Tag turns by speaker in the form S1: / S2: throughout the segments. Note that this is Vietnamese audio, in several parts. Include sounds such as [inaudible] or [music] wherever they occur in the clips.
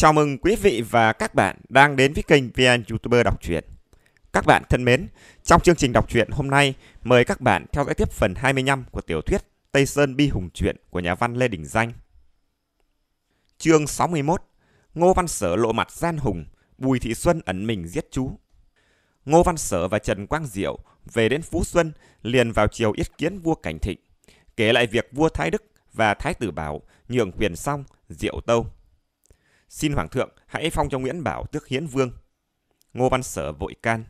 S1: Chào mừng quý vị và các bạn đang đến với kênh VN YouTuber đọc truyện. Các bạn thân mến, trong chương trình đọc truyện hôm nay, mời các bạn theo dõi tiếp phần 25 của tiểu thuyết Tây Sơn Bi Hùng Truyện của nhà văn Lê Đình Danh. Chương 61 Ngô Văn Sở lộ mặt gian hùng, Bùi Thị Xuân ẩn mình giết chú. Ngô Văn Sở và Trần Quang Diệu về đến Phú Xuân liền vào chiều yết kiến vua Cảnh Thịnh, kể lại việc vua Thái Đức và Thái Tử Bảo nhượng quyền xong Diệu Tâu Xin Hoàng thượng hãy phong cho Nguyễn Bảo tước hiến vương. Ngô Văn Sở vội can.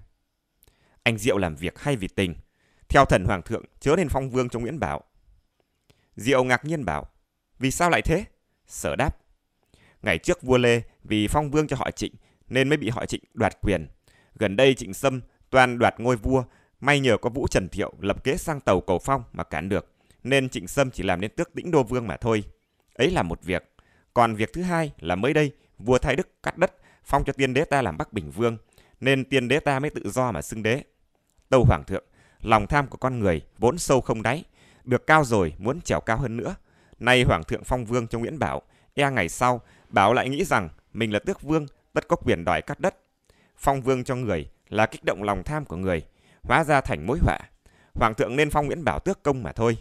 S1: Anh Diệu làm việc hay vì tình. Theo thần Hoàng thượng chớ nên phong vương cho Nguyễn Bảo. Diệu ngạc nhiên bảo. Vì sao lại thế? Sở đáp. Ngày trước vua Lê vì phong vương cho họ trịnh nên mới bị họ trịnh đoạt quyền. Gần đây trịnh Sâm toàn đoạt ngôi vua May nhờ có Vũ Trần Thiệu lập kế sang tàu cầu phong mà cản được, nên Trịnh Sâm chỉ làm nên tước tĩnh đô vương mà thôi. Ấy là một việc, còn việc thứ hai là mới đây, vua Thái Đức cắt đất, phong cho tiên đế ta làm Bắc Bình Vương, nên tiên đế ta mới tự do mà xưng đế. Tâu Hoàng thượng, lòng tham của con người vốn sâu không đáy, được cao rồi muốn trèo cao hơn nữa. Nay Hoàng thượng phong vương cho Nguyễn Bảo, e ngày sau, Bảo lại nghĩ rằng mình là tước vương, tất có quyền đòi cắt đất. Phong vương cho người là kích động lòng tham của người, hóa ra thành mối họa. Hoàng thượng nên phong Nguyễn Bảo tước công mà thôi.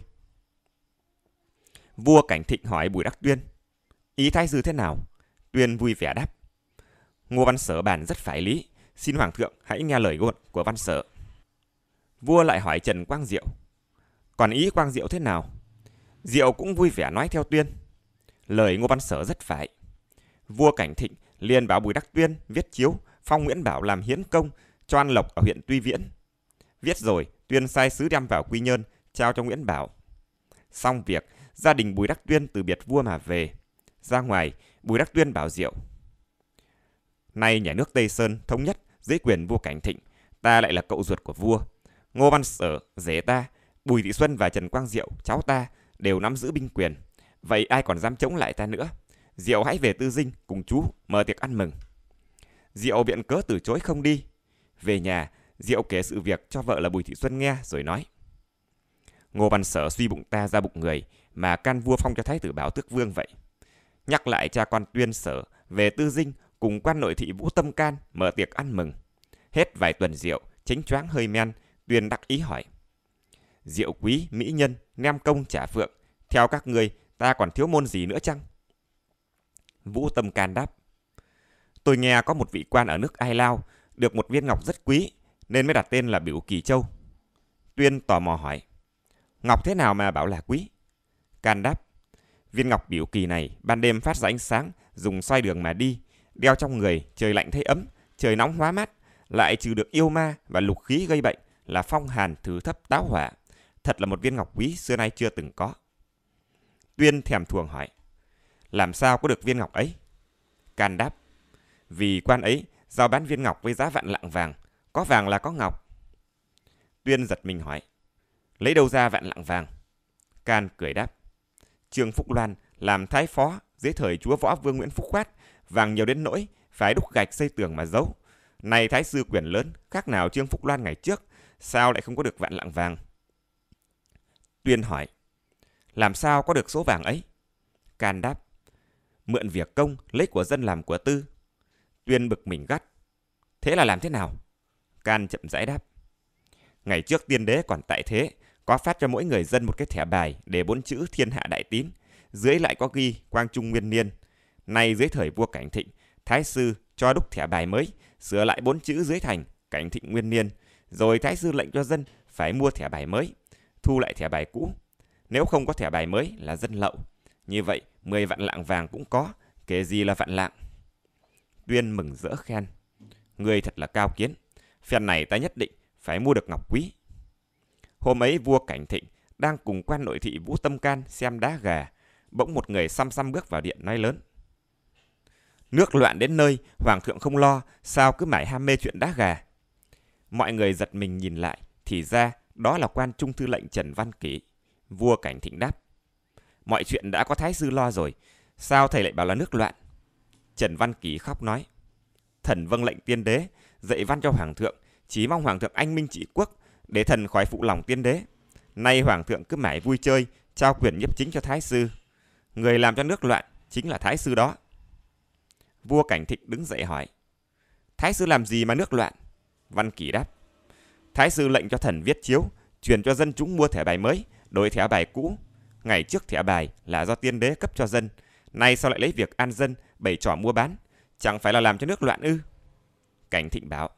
S1: Vua Cảnh Thịnh hỏi Bùi Đắc Tuyên, Ý thái dư thế nào? Tuyên vui vẻ đáp. Ngô Văn Sở bàn rất phải lý, xin Hoàng thượng hãy nghe lời ngôn của Văn Sở. Vua lại hỏi Trần Quang Diệu. Còn ý Quang Diệu thế nào? Diệu cũng vui vẻ nói theo Tuyên. Lời Ngô Văn Sở rất phải. Vua Cảnh Thịnh liền bảo Bùi Đắc Tuyên viết chiếu, phong Nguyễn Bảo làm hiến công, cho An Lộc ở huyện Tuy Viễn. Viết rồi, Tuyên sai sứ đem vào Quy Nhơn, trao cho Nguyễn Bảo. Xong việc, gia đình Bùi Đắc Tuyên từ biệt vua mà về. Ra ngoài, Bùi Đắc Tuyên bảo Diệu. Nay nhà nước Tây Sơn thống nhất dưới quyền vua Cảnh Thịnh, ta lại là cậu ruột của vua. Ngô Văn Sở, rể ta, Bùi Thị Xuân và Trần Quang Diệu, cháu ta, đều nắm giữ binh quyền. Vậy ai còn dám chống lại ta nữa? Diệu hãy về Tư Dinh cùng chú mở tiệc ăn mừng. Diệu biện cớ từ chối không đi. Về nhà, Diệu kể sự việc cho vợ là Bùi Thị Xuân nghe rồi nói. Ngô Văn Sở suy bụng ta ra bụng người mà can vua phong cho thái tử bảo tước vương vậy nhắc lại cha con tuyên sở về tư dinh cùng quan nội thị Vũ Tâm Can mở tiệc ăn mừng. Hết vài tuần rượu, chính choáng hơi men, tuyên đắc ý hỏi. Diệu quý, mỹ nhân, nem công trả phượng, theo các người ta còn thiếu môn gì nữa chăng? Vũ Tâm Can đáp. Tôi nghe có một vị quan ở nước Ai Lao, được một viên ngọc rất quý, nên mới đặt tên là Biểu Kỳ Châu. Tuyên tò mò hỏi. Ngọc thế nào mà bảo là quý? Can đáp. Viên ngọc biểu kỳ này ban đêm phát ra ánh sáng, dùng xoay đường mà đi, đeo trong người, trời lạnh thấy ấm, trời nóng hóa mát, lại trừ được yêu ma và lục khí gây bệnh là phong hàn thứ thấp táo hỏa. Thật là một viên ngọc quý xưa nay chưa từng có. Tuyên thèm thuồng hỏi, làm sao có được viên ngọc ấy? Can đáp, vì quan ấy giao bán viên ngọc với giá vạn lạng vàng, có vàng là có ngọc. Tuyên giật mình hỏi, lấy đâu ra vạn lạng vàng? Can cười đáp, Trương Phúc Loan làm thái phó dưới thời chúa võ vương Nguyễn Phúc Khoát, vàng nhiều đến nỗi phải đúc gạch xây tường mà giấu. Này thái sư quyền lớn, khác nào Trương Phúc Loan ngày trước, sao lại không có được vạn lạng vàng? Tuyên hỏi, làm sao có được số vàng ấy? Can đáp, mượn việc công, lấy của dân làm của tư. Tuyên bực mình gắt, thế là làm thế nào? Can chậm rãi đáp, ngày trước tiên đế còn tại thế, có phát cho mỗi người dân một cái thẻ bài để bốn chữ thiên hạ đại tín, dưới lại có ghi Quang Trung Nguyên Niên. Nay dưới thời vua Cảnh Thịnh, Thái Sư cho đúc thẻ bài mới, sửa lại bốn chữ dưới thành Cảnh Thịnh Nguyên Niên, rồi Thái Sư lệnh cho dân phải mua thẻ bài mới, thu lại thẻ bài cũ. Nếu không có thẻ bài mới là dân lậu. Như vậy, 10 vạn lạng vàng cũng có, kể gì là vạn lạng. Tuyên mừng rỡ khen. Người thật là cao kiến. Phen này ta nhất định phải mua được ngọc quý Hôm ấy vua Cảnh Thịnh đang cùng quan nội thị Vũ Tâm Can xem đá gà, bỗng một người xăm xăm bước vào điện nói lớn. Nước loạn đến nơi, hoàng thượng không lo, sao cứ mãi ham mê chuyện đá gà. Mọi người giật mình nhìn lại, thì ra đó là quan trung thư lệnh Trần Văn Kỷ. Vua Cảnh Thịnh đáp. Mọi chuyện đã có thái sư lo rồi, sao thầy lại bảo là nước loạn? Trần Văn Kỷ khóc nói. Thần vâng lệnh tiên đế, dạy văn cho hoàng thượng, chỉ mong hoàng thượng anh minh trị quốc, để thần khỏi phụ lòng tiên đế. Nay hoàng thượng cứ mãi vui chơi, trao quyền nhiếp chính cho thái sư. Người làm cho nước loạn chính là thái sư đó. Vua Cảnh Thịnh đứng dậy hỏi. Thái sư làm gì mà nước loạn? Văn Kỳ đáp. Thái sư lệnh cho thần viết chiếu, truyền cho dân chúng mua thẻ bài mới, đổi thẻ bài cũ. Ngày trước thẻ bài là do tiên đế cấp cho dân, nay sao lại lấy việc an dân, bày trò mua bán, chẳng phải là làm cho nước loạn ư? Cảnh Thịnh bảo.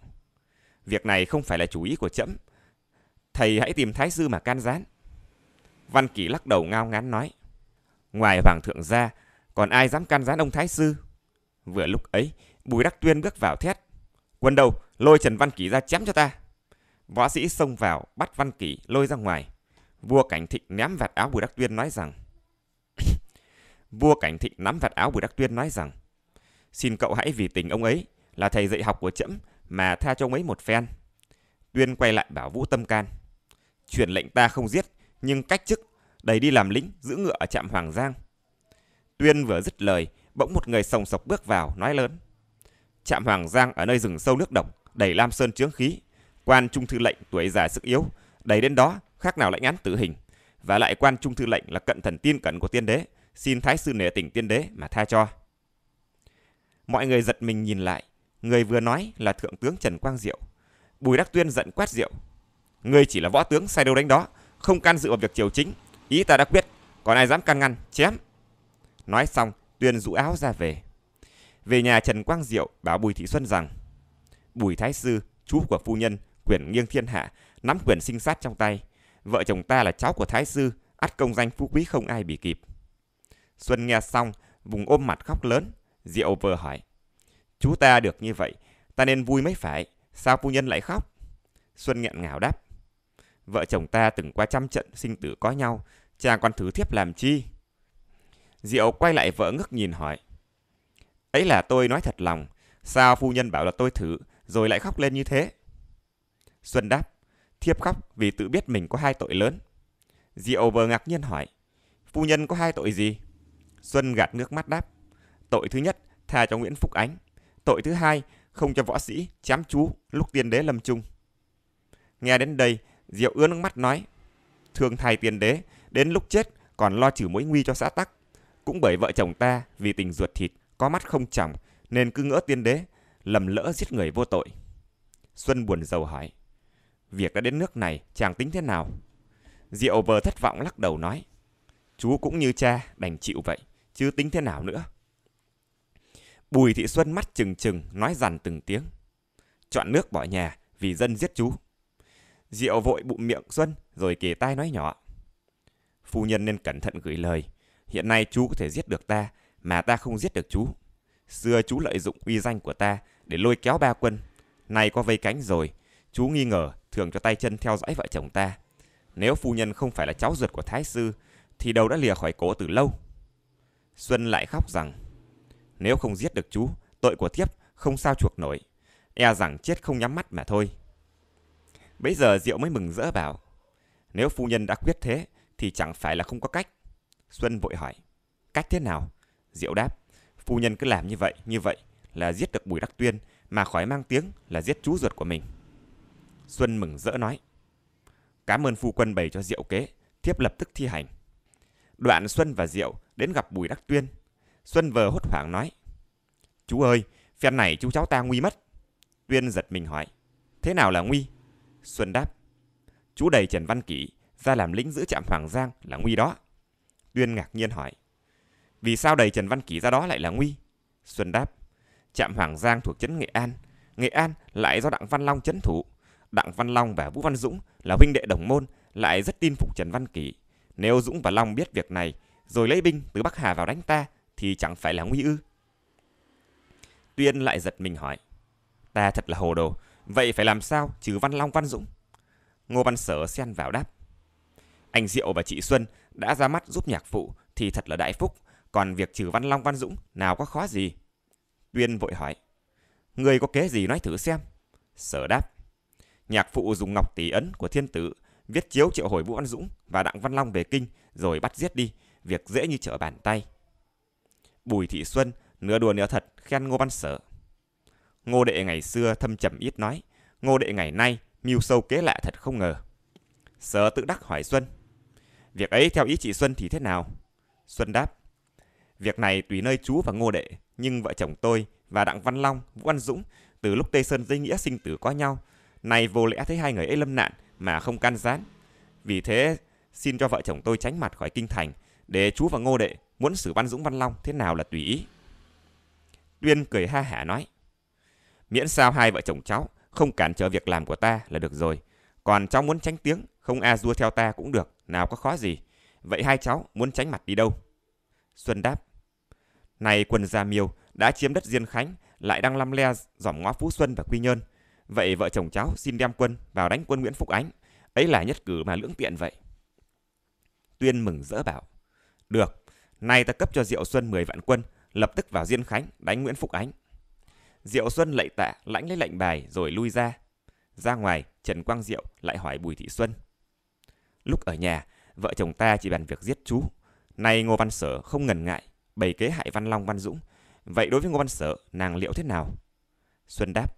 S1: Việc này không phải là chủ ý của trẫm, Thầy hãy tìm thái sư mà can gián. Văn Kỳ lắc đầu ngao ngán nói. Ngoài hoàng thượng gia còn ai dám can gián ông thái sư? Vừa lúc ấy, Bùi Đắc Tuyên bước vào thét. Quân đầu, lôi Trần Văn Kỳ ra chém cho ta. Võ sĩ xông vào, bắt Văn Kỳ, lôi ra ngoài. Vua Cảnh Thịnh ném vạt áo Bùi Đắc Tuyên nói rằng. [laughs] Vua Cảnh Thịnh nắm vạt áo Bùi Đắc Tuyên nói rằng. Xin cậu hãy vì tình ông ấy, là thầy dạy học của trẫm mà tha cho ông ấy một phen. Tuyên quay lại bảo Vũ Tâm Can truyền lệnh ta không giết, nhưng cách chức, đầy đi làm lính, giữ ngựa ở trạm Hoàng Giang. Tuyên vừa dứt lời, bỗng một người sòng sọc bước vào, nói lớn. Trạm Hoàng Giang ở nơi rừng sâu nước độc, đầy Lam Sơn chướng khí. Quan trung thư lệnh tuổi già sức yếu, đầy đến đó, khác nào lãnh án tử hình. Và lại quan trung thư lệnh là cận thần tin cẩn của tiên đế, xin thái sư nể tỉnh tiên đế mà tha cho. Mọi người giật mình nhìn lại, người vừa nói là thượng tướng Trần Quang Diệu. Bùi Đắc Tuyên giận quát Diệu, ngươi chỉ là võ tướng sai đâu đánh đó, không can dự vào việc triều chính, ý ta đã quyết, còn ai dám can ngăn, chém. Nói xong, Tuyên rũ áo ra về. Về nhà Trần Quang Diệu bảo Bùi Thị Xuân rằng, Bùi Thái Sư, chú của phu nhân, quyền nghiêng thiên hạ, nắm quyền sinh sát trong tay. Vợ chồng ta là cháu của Thái Sư, ắt công danh phú quý không ai bị kịp. Xuân nghe xong, vùng ôm mặt khóc lớn, Diệu vừa hỏi, Chú ta được như vậy, ta nên vui mới phải, sao phu nhân lại khóc? Xuân nghẹn ngào đáp, Vợ chồng ta từng qua trăm trận sinh tử có nhau, cha con thứ thiếp làm chi? Diệu quay lại vợ ngước nhìn hỏi. Ấy là tôi nói thật lòng, sao phu nhân bảo là tôi thử, rồi lại khóc lên như thế? Xuân đáp, thiếp khóc vì tự biết mình có hai tội lớn. Diệu vờ ngạc nhiên hỏi, phu nhân có hai tội gì? Xuân gạt nước mắt đáp, tội thứ nhất tha cho Nguyễn Phúc Ánh, tội thứ hai không cho võ sĩ chám chú lúc tiên đế lâm trung. Nghe đến đây, Diệu ứa nước mắt nói, thương thay tiền đế, đến lúc chết còn lo trừ mối nguy cho xã tắc. Cũng bởi vợ chồng ta vì tình ruột thịt, có mắt không chồng nên cứ ngỡ tiên đế, lầm lỡ giết người vô tội. Xuân buồn rầu hỏi, việc đã đến nước này chàng tính thế nào? Diệu vờ thất vọng lắc đầu nói, chú cũng như cha đành chịu vậy, chứ tính thế nào nữa? Bùi Thị Xuân mắt trừng trừng nói dằn từng tiếng. Chọn nước bỏ nhà vì dân giết chú. Diệu vội bụng miệng Xuân rồi kề tai nói nhỏ. Phu nhân nên cẩn thận gửi lời. Hiện nay chú có thể giết được ta mà ta không giết được chú. Xưa chú lợi dụng uy danh của ta để lôi kéo ba quân. Nay có vây cánh rồi. Chú nghi ngờ thường cho tay chân theo dõi vợ chồng ta. Nếu phu nhân không phải là cháu ruột của thái sư thì đầu đã lìa khỏi cổ từ lâu. Xuân lại khóc rằng nếu không giết được chú, tội của thiếp không sao chuộc nổi. E rằng chết không nhắm mắt mà thôi. Bấy giờ Diệu mới mừng rỡ bảo, nếu phu nhân đã quyết thế thì chẳng phải là không có cách. Xuân vội hỏi, cách thế nào? Diệu đáp, phu nhân cứ làm như vậy, như vậy là giết được Bùi Đắc Tuyên mà khỏi mang tiếng là giết chú ruột của mình. Xuân mừng rỡ nói, cảm ơn phu quân bày cho Diệu kế, thiếp lập tức thi hành. Đoạn Xuân và Diệu đến gặp Bùi Đắc Tuyên. Xuân vờ hốt hoảng nói, chú ơi, phen này chú cháu ta nguy mất. Tuyên giật mình hỏi, thế nào là nguy? Xuân đáp, chú đầy Trần Văn Kỷ ra làm lính giữ trạm Hoàng Giang là Nguy đó. Tuyên ngạc nhiên hỏi, vì sao đầy Trần Văn Kỷ ra đó lại là Nguy? Xuân đáp, trạm Hoàng Giang thuộc trấn Nghệ An, Nghệ An lại do Đặng Văn Long trấn thủ. Đặng Văn Long và Vũ Văn Dũng là huynh đệ đồng môn, lại rất tin phục Trần Văn Kỷ. Nếu Dũng và Long biết việc này, rồi lấy binh từ Bắc Hà vào đánh ta, thì chẳng phải là nguy ư. Tuyên lại giật mình hỏi, ta thật là hồ đồ, Vậy phải làm sao trừ Văn Long Văn Dũng? Ngô Văn Sở xen vào đáp. Anh Diệu và chị Xuân đã ra mắt giúp nhạc phụ thì thật là đại phúc, còn việc trừ Văn Long Văn Dũng nào có khó gì? Tuyên vội hỏi. Người có kế gì nói thử xem? Sở đáp. Nhạc phụ dùng ngọc tỷ ấn của thiên tử viết chiếu triệu hồi Vũ Văn Dũng và Đặng Văn Long về kinh rồi bắt giết đi, việc dễ như trở bàn tay. Bùi Thị Xuân nửa đùa nửa thật khen Ngô Văn Sở. Ngô đệ ngày xưa thâm trầm ít nói, ngô đệ ngày nay mưu sâu kế lạ thật không ngờ. Sở tự đắc hỏi Xuân. Việc ấy theo ý chị Xuân thì thế nào? Xuân đáp. Việc này tùy nơi chú và ngô đệ, nhưng vợ chồng tôi và Đặng Văn Long, Vũ Văn Dũng từ lúc Tây Sơn Dây Nghĩa sinh tử có nhau, nay vô lẽ thấy hai người ấy lâm nạn mà không can gián. Vì thế, xin cho vợ chồng tôi tránh mặt khỏi kinh thành, để chú và ngô đệ muốn xử Văn Dũng Văn Long thế nào là tùy ý. Tuyên cười ha hả nói. Miễn sao hai vợ chồng cháu không cản trở việc làm của ta là được rồi. Còn cháu muốn tránh tiếng, không a dua theo ta cũng được, nào có khó gì. Vậy hai cháu muốn tránh mặt đi đâu? Xuân đáp. Này quần gia miêu đã chiếm đất Diên Khánh, lại đang lăm le dòm ngõ Phú Xuân và Quy Nhơn. Vậy vợ chồng cháu xin đem quân vào đánh quân Nguyễn Phúc Ánh. Ấy là nhất cử mà lưỡng tiện vậy. Tuyên mừng rỡ bảo. Được, nay ta cấp cho Diệu Xuân 10 vạn quân, lập tức vào Diên Khánh đánh Nguyễn Phúc Ánh. Diệu Xuân lạy tạ, lãnh lấy lệnh bài rồi lui ra. Ra ngoài, Trần Quang Diệu lại hỏi Bùi Thị Xuân. Lúc ở nhà, vợ chồng ta chỉ bàn việc giết chú. Nay Ngô Văn Sở không ngần ngại, bày kế hại Văn Long Văn Dũng. Vậy đối với Ngô Văn Sở, nàng liệu thế nào? Xuân đáp.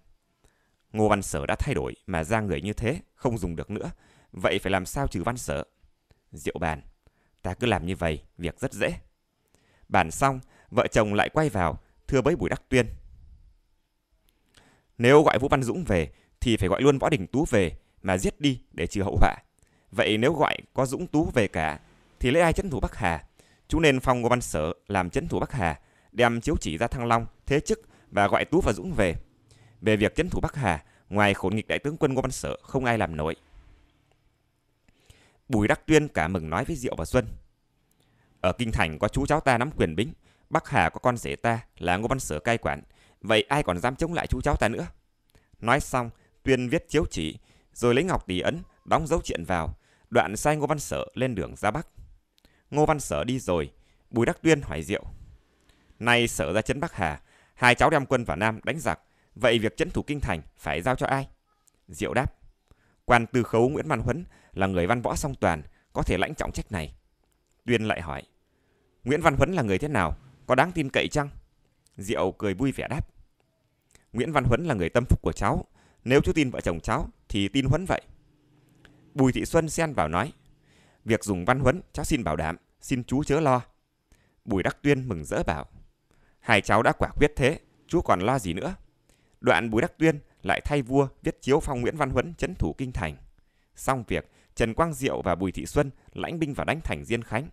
S1: Ngô Văn Sở đã thay đổi mà ra người như thế, không dùng được nữa. Vậy phải làm sao trừ Văn Sở? Diệu bàn. Ta cứ làm như vậy, việc rất dễ. Bàn xong, vợ chồng lại quay vào, thưa bấy Bùi Đắc Tuyên nếu gọi Vũ Văn Dũng về thì phải gọi luôn Võ Đình Tú về mà giết đi để trừ hậu họa. Vậy nếu gọi có Dũng Tú về cả thì lấy ai chấn thủ Bắc Hà? Chú nên phong Ngô Văn Sở làm chấn thủ Bắc Hà, đem chiếu chỉ ra Thăng Long, thế chức và gọi Tú và Dũng về. Về việc chấn thủ Bắc Hà, ngoài khổn nghịch đại tướng quân Ngô Văn Sở không ai làm nổi. Bùi Đắc Tuyên cả mừng nói với Diệu và Xuân. Ở Kinh Thành có chú cháu ta nắm quyền bính, Bắc Hà có con rể ta là Ngô Văn Sở cai quản, Vậy ai còn dám chống lại chú cháu ta nữa? Nói xong, Tuyên viết chiếu chỉ, rồi lấy ngọc tỷ ấn, đóng dấu chuyện vào, đoạn sai Ngô Văn Sở lên đường ra Bắc. Ngô Văn Sở đi rồi, Bùi Đắc Tuyên hỏi Diệu. Nay Sở ra chấn Bắc Hà, hai cháu đem quân vào Nam đánh giặc, vậy việc chấn thủ kinh thành phải giao cho ai? Diệu đáp, quan tư khấu Nguyễn Văn Huấn là người văn võ song toàn, có thể lãnh trọng trách này. Tuyên lại hỏi, Nguyễn Văn Huấn là người thế nào, có đáng tin cậy chăng? Diệu cười vui vẻ đáp, Nguyễn Văn Huấn là người tâm phúc của cháu, nếu chú tin vợ chồng cháu thì tin Huấn vậy. Bùi Thị Xuân xen vào nói, việc dùng Văn Huấn cháu xin bảo đảm, xin chú chớ lo. Bùi Đắc Tuyên mừng rỡ bảo, hai cháu đã quả quyết thế, chú còn lo gì nữa. Đoạn Bùi Đắc Tuyên lại thay vua viết chiếu phong Nguyễn Văn Huấn chấn thủ kinh thành. Xong việc, Trần Quang Diệu và Bùi Thị Xuân lãnh binh vào đánh thành Diên Khánh.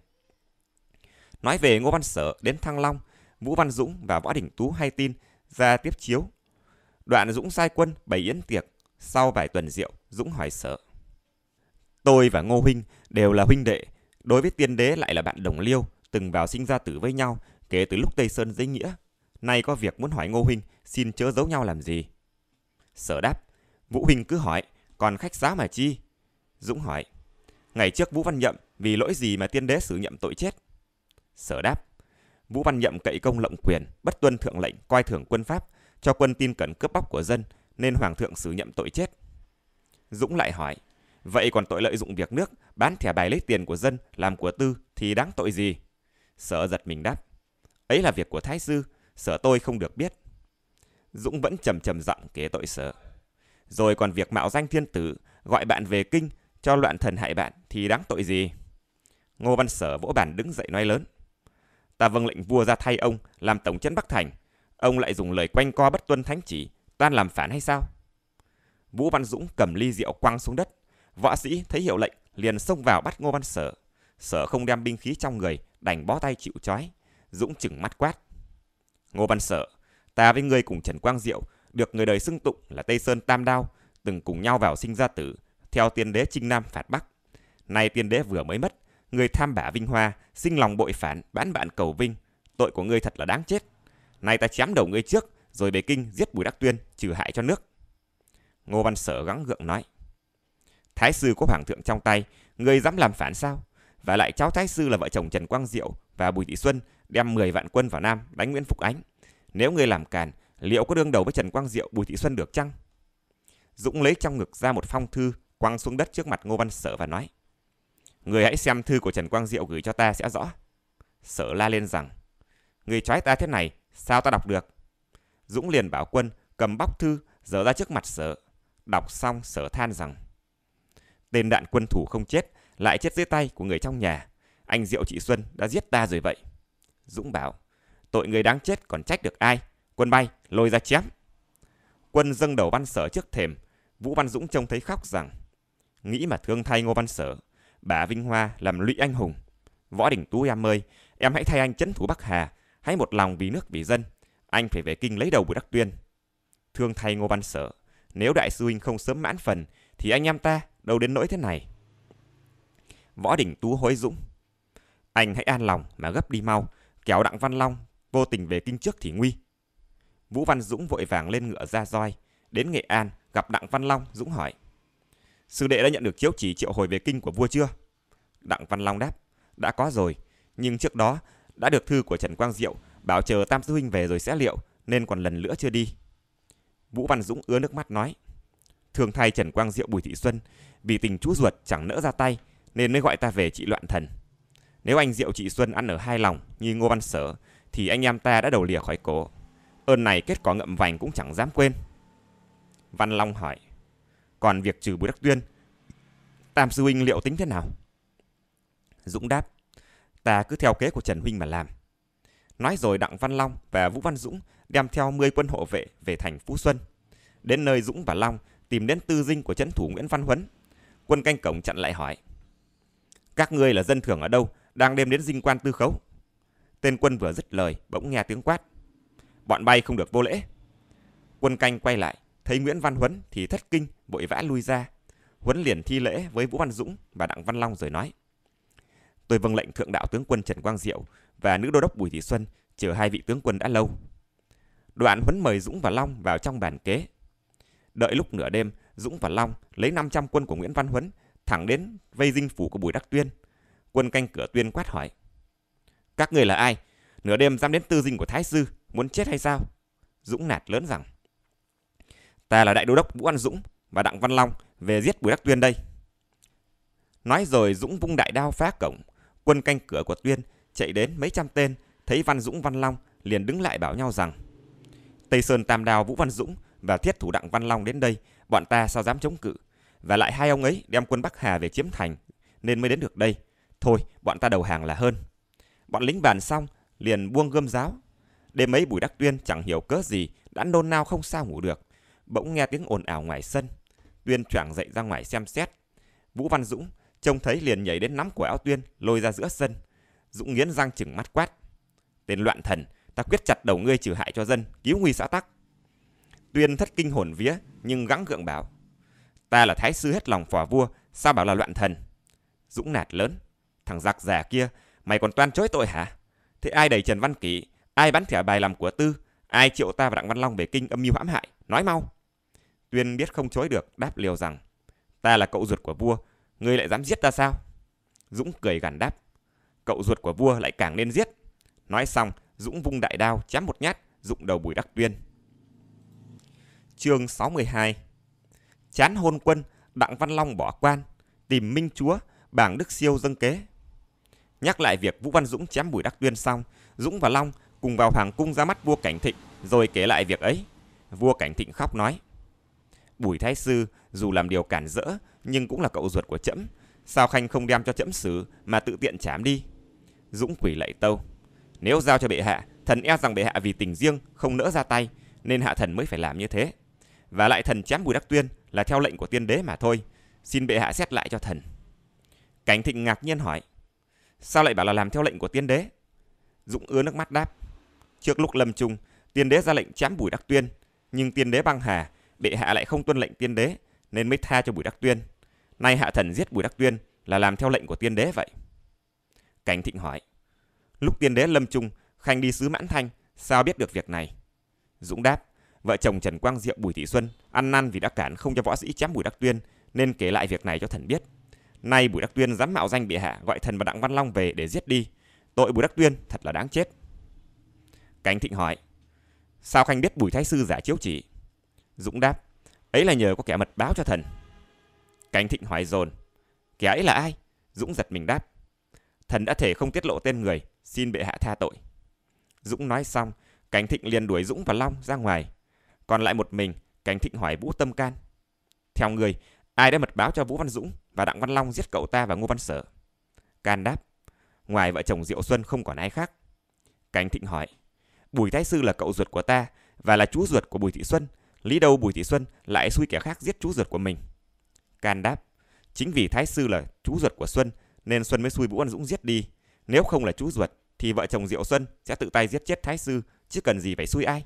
S1: Nói về Ngô Văn Sở đến Thăng Long, Vũ Văn Dũng và Võ Đình Tú hay tin ra tiếp chiếu Đoạn Dũng sai quân bày yến tiệc, sau vài tuần rượu, Dũng hỏi sợ Tôi và Ngô Huynh đều là huynh đệ, đối với tiên đế lại là bạn đồng liêu, từng vào sinh ra tử với nhau kể từ lúc Tây Sơn giấy nghĩa. Nay có việc muốn hỏi Ngô Huynh, xin chớ giấu nhau làm gì? Sở đáp, Vũ Huynh cứ hỏi, còn khách sáo mà chi? Dũng hỏi, ngày trước Vũ Văn Nhậm vì lỗi gì mà tiên đế xử nhậm tội chết? Sở đáp, Vũ Văn Nhậm cậy công lộng quyền, bất tuân thượng lệnh, coi thường quân pháp, cho quân tin cẩn cướp bóc của dân nên hoàng thượng xử nhậm tội chết. Dũng lại hỏi, vậy còn tội lợi dụng việc nước, bán thẻ bài lấy tiền của dân làm của tư thì đáng tội gì? Sở giật mình đáp, ấy là việc của thái sư, sở tôi không được biết. Dũng vẫn trầm trầm giọng kế tội sở. Rồi còn việc mạo danh thiên tử, gọi bạn về kinh, cho loạn thần hại bạn thì đáng tội gì? Ngô Văn Sở vỗ bàn đứng dậy nói lớn. Ta vâng lệnh vua ra thay ông làm tổng trấn Bắc Thành, Ông lại dùng lời quanh co bất tuân thánh chỉ, toan làm phản hay sao? Vũ Văn Dũng cầm ly rượu quăng xuống đất. Võ sĩ thấy hiệu lệnh, liền xông vào bắt Ngô Văn Sở. Sở không đem binh khí trong người, đành bó tay chịu trói. Dũng chừng mắt quát. Ngô Văn Sở, ta với ngươi cùng Trần Quang Diệu, được người đời xưng tụng là Tây Sơn Tam Đao, từng cùng nhau vào sinh ra tử, theo tiên đế Trinh Nam phạt Bắc. Nay tiên đế vừa mới mất, người tham bả vinh hoa, sinh lòng bội phản, bán bạn cầu vinh. Tội của ngươi thật là đáng chết. Nay ta chém đầu ngươi trước, rồi bề kinh giết Bùi Đắc Tuyên, trừ hại cho nước. Ngô Văn Sở gắng gượng nói. Thái sư có hoàng thượng trong tay, ngươi dám làm phản sao? Và lại cháu thái sư là vợ chồng Trần Quang Diệu và Bùi Thị Xuân đem 10 vạn quân vào Nam đánh Nguyễn phục Ánh. Nếu ngươi làm càn, liệu có đương đầu với Trần Quang Diệu Bùi Thị Xuân được chăng? Dũng lấy trong ngực ra một phong thư, quăng xuống đất trước mặt Ngô Văn Sở và nói. Người hãy xem thư của Trần Quang Diệu gửi cho ta sẽ rõ. Sở la lên rằng, người trái ta thế này Sao ta đọc được? Dũng liền bảo quân cầm bóc thư dở ra trước mặt sở. Đọc xong sở than rằng Tên đạn quân thủ không chết, lại chết dưới tay của người trong nhà. Anh Diệu chị Xuân đã giết ta rồi vậy. Dũng bảo, tội người đáng chết còn trách được ai? Quân bay, lôi ra chém. Quân dâng đầu văn sở trước thềm, Vũ Văn Dũng trông thấy khóc rằng Nghĩ mà thương thay Ngô Văn Sở, bà Vinh Hoa làm lụy anh hùng. Võ Đình Tú em ơi, em hãy thay anh chấn thủ Bắc Hà, hãy một lòng vì nước vì dân, anh phải về kinh lấy đầu Bùi Đắc Tuyên. Thương thay Ngô Văn Sở, nếu đại sư huynh không sớm mãn phần thì anh em ta đâu đến nỗi thế này. Võ Đình Tú hối dũng, anh hãy an lòng mà gấp đi mau, kéo Đặng Văn Long vô tình về kinh trước thì nguy. Vũ Văn Dũng vội vàng lên ngựa ra roi, đến Nghệ An gặp Đặng Văn Long, Dũng hỏi: "Sư đệ đã nhận được chiếu chỉ triệu hồi về kinh của vua chưa?" Đặng Văn Long đáp: "Đã có rồi, nhưng trước đó đã được thư của Trần Quang Diệu bảo chờ Tam Sư Huynh về rồi sẽ liệu, nên còn lần nữa chưa đi. Vũ Văn Dũng ứa nước mắt nói, thường thay Trần Quang Diệu Bùi Thị Xuân, vì tình chú ruột chẳng nỡ ra tay, nên mới gọi ta về trị loạn thần. Nếu anh Diệu chị Xuân ăn ở hai lòng như Ngô Văn Sở, thì anh em ta đã đầu lìa khỏi cổ. Ơn này kết quả ngậm vành cũng chẳng dám quên. Văn Long hỏi, còn việc trừ Bùi Đắc Tuyên, Tam Sư Huynh liệu tính thế nào? Dũng đáp, Ta cứ theo kế của Trần Huynh mà làm. Nói rồi Đặng Văn Long và Vũ Văn Dũng đem theo 10 quân hộ vệ về thành Phú Xuân. Đến nơi Dũng và Long tìm đến tư dinh của trấn thủ Nguyễn Văn Huấn. Quân canh cổng chặn lại hỏi. Các ngươi là dân thường ở đâu, đang đem đến dinh quan tư khấu? Tên quân vừa dứt lời, bỗng nghe tiếng quát. Bọn bay không được vô lễ. Quân canh quay lại, thấy Nguyễn Văn Huấn thì thất kinh, vội vã lui ra. Huấn liền thi lễ với Vũ Văn Dũng và Đặng Văn Long rồi nói. Tôi vâng lệnh thượng đạo tướng quân Trần Quang Diệu và nữ đô đốc Bùi Thị Xuân chờ hai vị tướng quân đã lâu. Đoạn huấn mời Dũng và Long vào trong bàn kế. Đợi lúc nửa đêm, Dũng và Long lấy 500 quân của Nguyễn Văn Huấn thẳng đến vây dinh phủ của Bùi Đắc Tuyên. Quân canh cửa Tuyên quát hỏi: "Các người là ai? Nửa đêm dám đến tư dinh của thái sư, muốn chết hay sao?" Dũng nạt lớn rằng: "Ta là đại đô đốc Vũ An Dũng và Đặng Văn Long về giết Bùi Đắc Tuyên đây." Nói rồi Dũng vung đại đao phá cổng Quân canh cửa của Tuyên chạy đến mấy trăm tên, thấy Văn Dũng Văn Long liền đứng lại bảo nhau rằng Tây Sơn Tam Đào Vũ Văn Dũng và Thiết Thủ Đặng Văn Long đến đây, bọn ta sao dám chống cự. Và lại hai ông ấy đem quân Bắc Hà về chiếm thành, nên mới đến được đây. Thôi, bọn ta đầu hàng là hơn. Bọn lính bàn xong, liền buông gươm giáo. Đêm mấy Bùi Đắc Tuyên chẳng hiểu cớ gì, đã nôn nao không sao ngủ được. Bỗng nghe tiếng ồn ào ngoài sân. Tuyên choảng dậy ra ngoài xem xét. Vũ Văn Dũng Trông thấy liền nhảy đến nắm cổ áo tuyên, lôi ra giữa sân. Dũng nghiến răng chừng mắt quát. Tên loạn thần, ta quyết chặt đầu ngươi trừ hại cho dân, cứu nguy xã tắc. Tuyên thất kinh hồn vía, nhưng gắng gượng bảo. Ta là thái sư hết lòng phò vua, sao bảo là loạn thần? Dũng nạt lớn. Thằng giặc già kia, mày còn toan chối tội hả? Thế ai đẩy Trần Văn Kỷ, ai bắn thẻ bài làm của tư, ai triệu ta và Đặng Văn Long về kinh âm mưu hãm hại, nói mau. Tuyên biết không chối được, đáp liều rằng, ta là cậu ruột của vua, ngươi lại dám giết ta sao? Dũng cười gằn đáp, cậu ruột của vua lại càng nên giết. Nói xong, Dũng vung đại đao chém một nhát, dụng đầu Bùi Đắc Tuyên. Chương 62 Chán hôn quân, Đặng Văn Long bỏ quan, tìm Minh Chúa, bảng Đức Siêu dâng kế. Nhắc lại việc Vũ Văn Dũng chém Bùi Đắc Tuyên xong, Dũng và Long cùng vào hoàng cung ra mắt vua Cảnh Thịnh, rồi kể lại việc ấy. Vua Cảnh Thịnh khóc nói, Bùi Thái Sư dù làm điều cản rỡ nhưng cũng là cậu ruột của trẫm sao khanh không đem cho trẫm xử mà tự tiện chám đi dũng quỷ lạy tâu nếu giao cho bệ hạ thần e rằng bệ hạ vì tình riêng không nỡ ra tay nên hạ thần mới phải làm như thế và lại thần chém bùi đắc tuyên là theo lệnh của tiên đế mà thôi xin bệ hạ xét lại cho thần cảnh thịnh ngạc nhiên hỏi sao lại bảo là làm theo lệnh của tiên đế dũng ứa nước mắt đáp trước lúc lâm trung tiên đế ra lệnh chém bùi đắc tuyên nhưng tiên đế băng hà bệ hạ lại không tuân lệnh tiên đế nên mới tha cho Bùi Đắc Tuyên. Nay hạ thần giết Bùi Đắc Tuyên là làm theo lệnh của tiên đế vậy. Cảnh Thịnh hỏi, lúc tiên đế lâm trung, Khanh đi sứ mãn thanh, sao biết được việc này? Dũng đáp, vợ chồng Trần Quang Diệu Bùi Thị Xuân ăn năn vì đã cản không cho võ sĩ chém Bùi Đắc Tuyên nên kể lại việc này cho thần biết. Nay Bùi Đắc Tuyên dám mạo danh bệ hạ gọi thần và Đặng Văn Long về để giết đi. Tội Bùi Đắc Tuyên thật là đáng chết. Cánh Thịnh hỏi, sao Khanh biết Bùi Thái Sư giả chiếu chỉ? Dũng đáp, Ấy là nhờ có kẻ mật báo cho thần. Cảnh thịnh hỏi dồn. Kẻ ấy là ai? Dũng giật mình đáp. Thần đã thể không tiết lộ tên người, xin bệ hạ tha tội. Dũng nói xong, Cảnh thịnh liền đuổi Dũng và Long ra ngoài. Còn lại một mình, Cảnh thịnh hỏi Vũ Tâm Can. Theo người, ai đã mật báo cho Vũ Văn Dũng và Đặng Văn Long giết cậu ta và Ngô Văn Sở? Can đáp, ngoài vợ chồng Diệu Xuân không còn ai khác. Cảnh thịnh hỏi, Bùi Thái Sư là cậu ruột của ta và là chú ruột của Bùi Thị Xuân lý đâu Bùi Thị Xuân lại xui kẻ khác giết chú ruột của mình. Can đáp, chính vì Thái Sư là chú ruột của Xuân nên Xuân mới xui Vũ Văn Dũng giết đi. Nếu không là chú ruột thì vợ chồng Diệu Xuân sẽ tự tay giết chết Thái Sư chứ cần gì phải xui ai.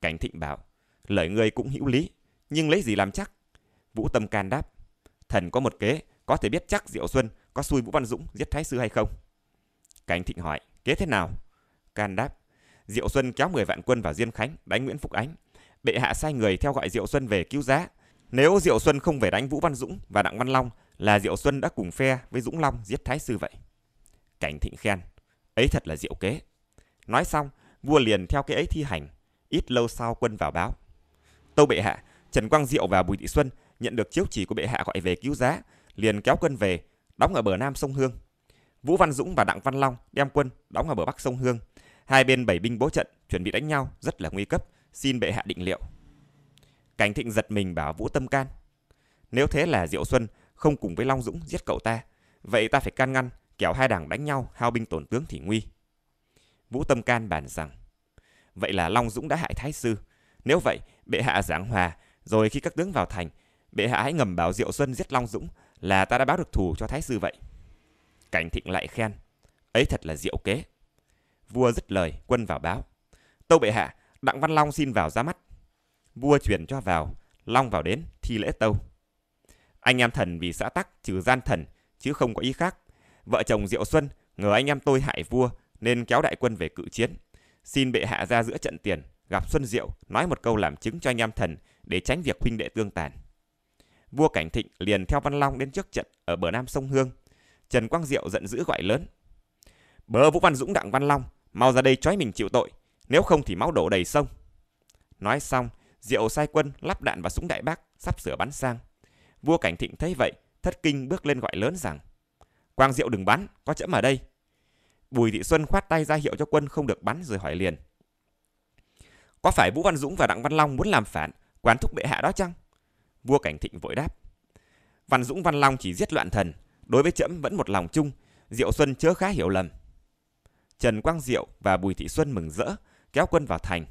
S1: Cảnh Thịnh bảo, lời ngươi cũng hữu lý, nhưng lấy gì làm chắc? Vũ Tâm Can đáp, thần có một kế, có thể biết chắc Diệu Xuân có xui Vũ Văn Dũng giết Thái Sư hay không? Cảnh Thịnh hỏi, kế thế nào? Can đáp, Diệu Xuân kéo 10 vạn quân vào Diên Khánh đánh Nguyễn Phúc Ánh bệ hạ sai người theo gọi Diệu Xuân về cứu giá. Nếu Diệu Xuân không về đánh Vũ Văn Dũng và Đặng Văn Long là Diệu Xuân đã cùng phe với Dũng Long giết Thái Sư vậy. Cảnh thịnh khen, ấy thật là diệu kế. Nói xong, vua liền theo cái ấy thi hành, ít lâu sau quân vào báo. Tâu bệ hạ, Trần Quang Diệu và Bùi Thị Xuân nhận được chiếu chỉ của bệ hạ gọi về cứu giá, liền kéo quân về, đóng ở bờ nam sông Hương. Vũ Văn Dũng và Đặng Văn Long đem quân đóng ở bờ bắc sông Hương. Hai bên bảy binh bố trận, chuẩn bị đánh nhau rất là nguy cấp, xin bệ hạ định liệu. Cảnh thịnh giật mình bảo Vũ Tâm Can. Nếu thế là Diệu Xuân không cùng với Long Dũng giết cậu ta, vậy ta phải can ngăn, kẻo hai đảng đánh nhau, hao binh tổn tướng thì nguy. Vũ Tâm Can bàn rằng, vậy là Long Dũng đã hại Thái Sư. Nếu vậy, bệ hạ giảng hòa, rồi khi các tướng vào thành, bệ hạ hãy ngầm bảo Diệu Xuân giết Long Dũng là ta đã báo được thù cho Thái Sư vậy. Cảnh thịnh lại khen, ấy thật là diệu kế. Vua dứt lời, quân vào báo. Tâu bệ hạ, Đặng Văn Long xin vào ra mắt. Vua truyền cho vào, Long vào đến, thi lễ tâu. Anh em thần vì xã tắc trừ gian thần, chứ không có ý khác. Vợ chồng Diệu Xuân ngờ anh em tôi hại vua nên kéo đại quân về cự chiến. Xin bệ hạ ra giữa trận tiền, gặp Xuân Diệu, nói một câu làm chứng cho anh em thần để tránh việc huynh đệ tương tàn. Vua Cảnh Thịnh liền theo Văn Long đến trước trận ở bờ nam sông Hương. Trần Quang Diệu giận dữ gọi lớn. bờ Vũ Văn Dũng Đặng Văn Long, mau ra đây trói mình chịu tội, nếu không thì máu đổ đầy sông. Nói xong, Diệu sai quân lắp đạn vào súng đại bác sắp sửa bắn sang. Vua Cảnh Thịnh thấy vậy, thất kinh bước lên gọi lớn rằng: "Quang Diệu đừng bắn, có chẫm ở đây." Bùi Thị Xuân khoát tay ra hiệu cho quân không được bắn rồi hỏi liền: "Có phải Vũ Văn Dũng và Đặng Văn Long muốn làm phản, quán thúc bệ hạ đó chăng?" Vua Cảnh Thịnh vội đáp: "Văn Dũng Văn Long chỉ giết loạn thần, đối với chẫm vẫn một lòng chung, Diệu Xuân chớ khá hiểu lầm." Trần Quang Diệu và Bùi Thị Xuân mừng rỡ, kéo quân vào thành.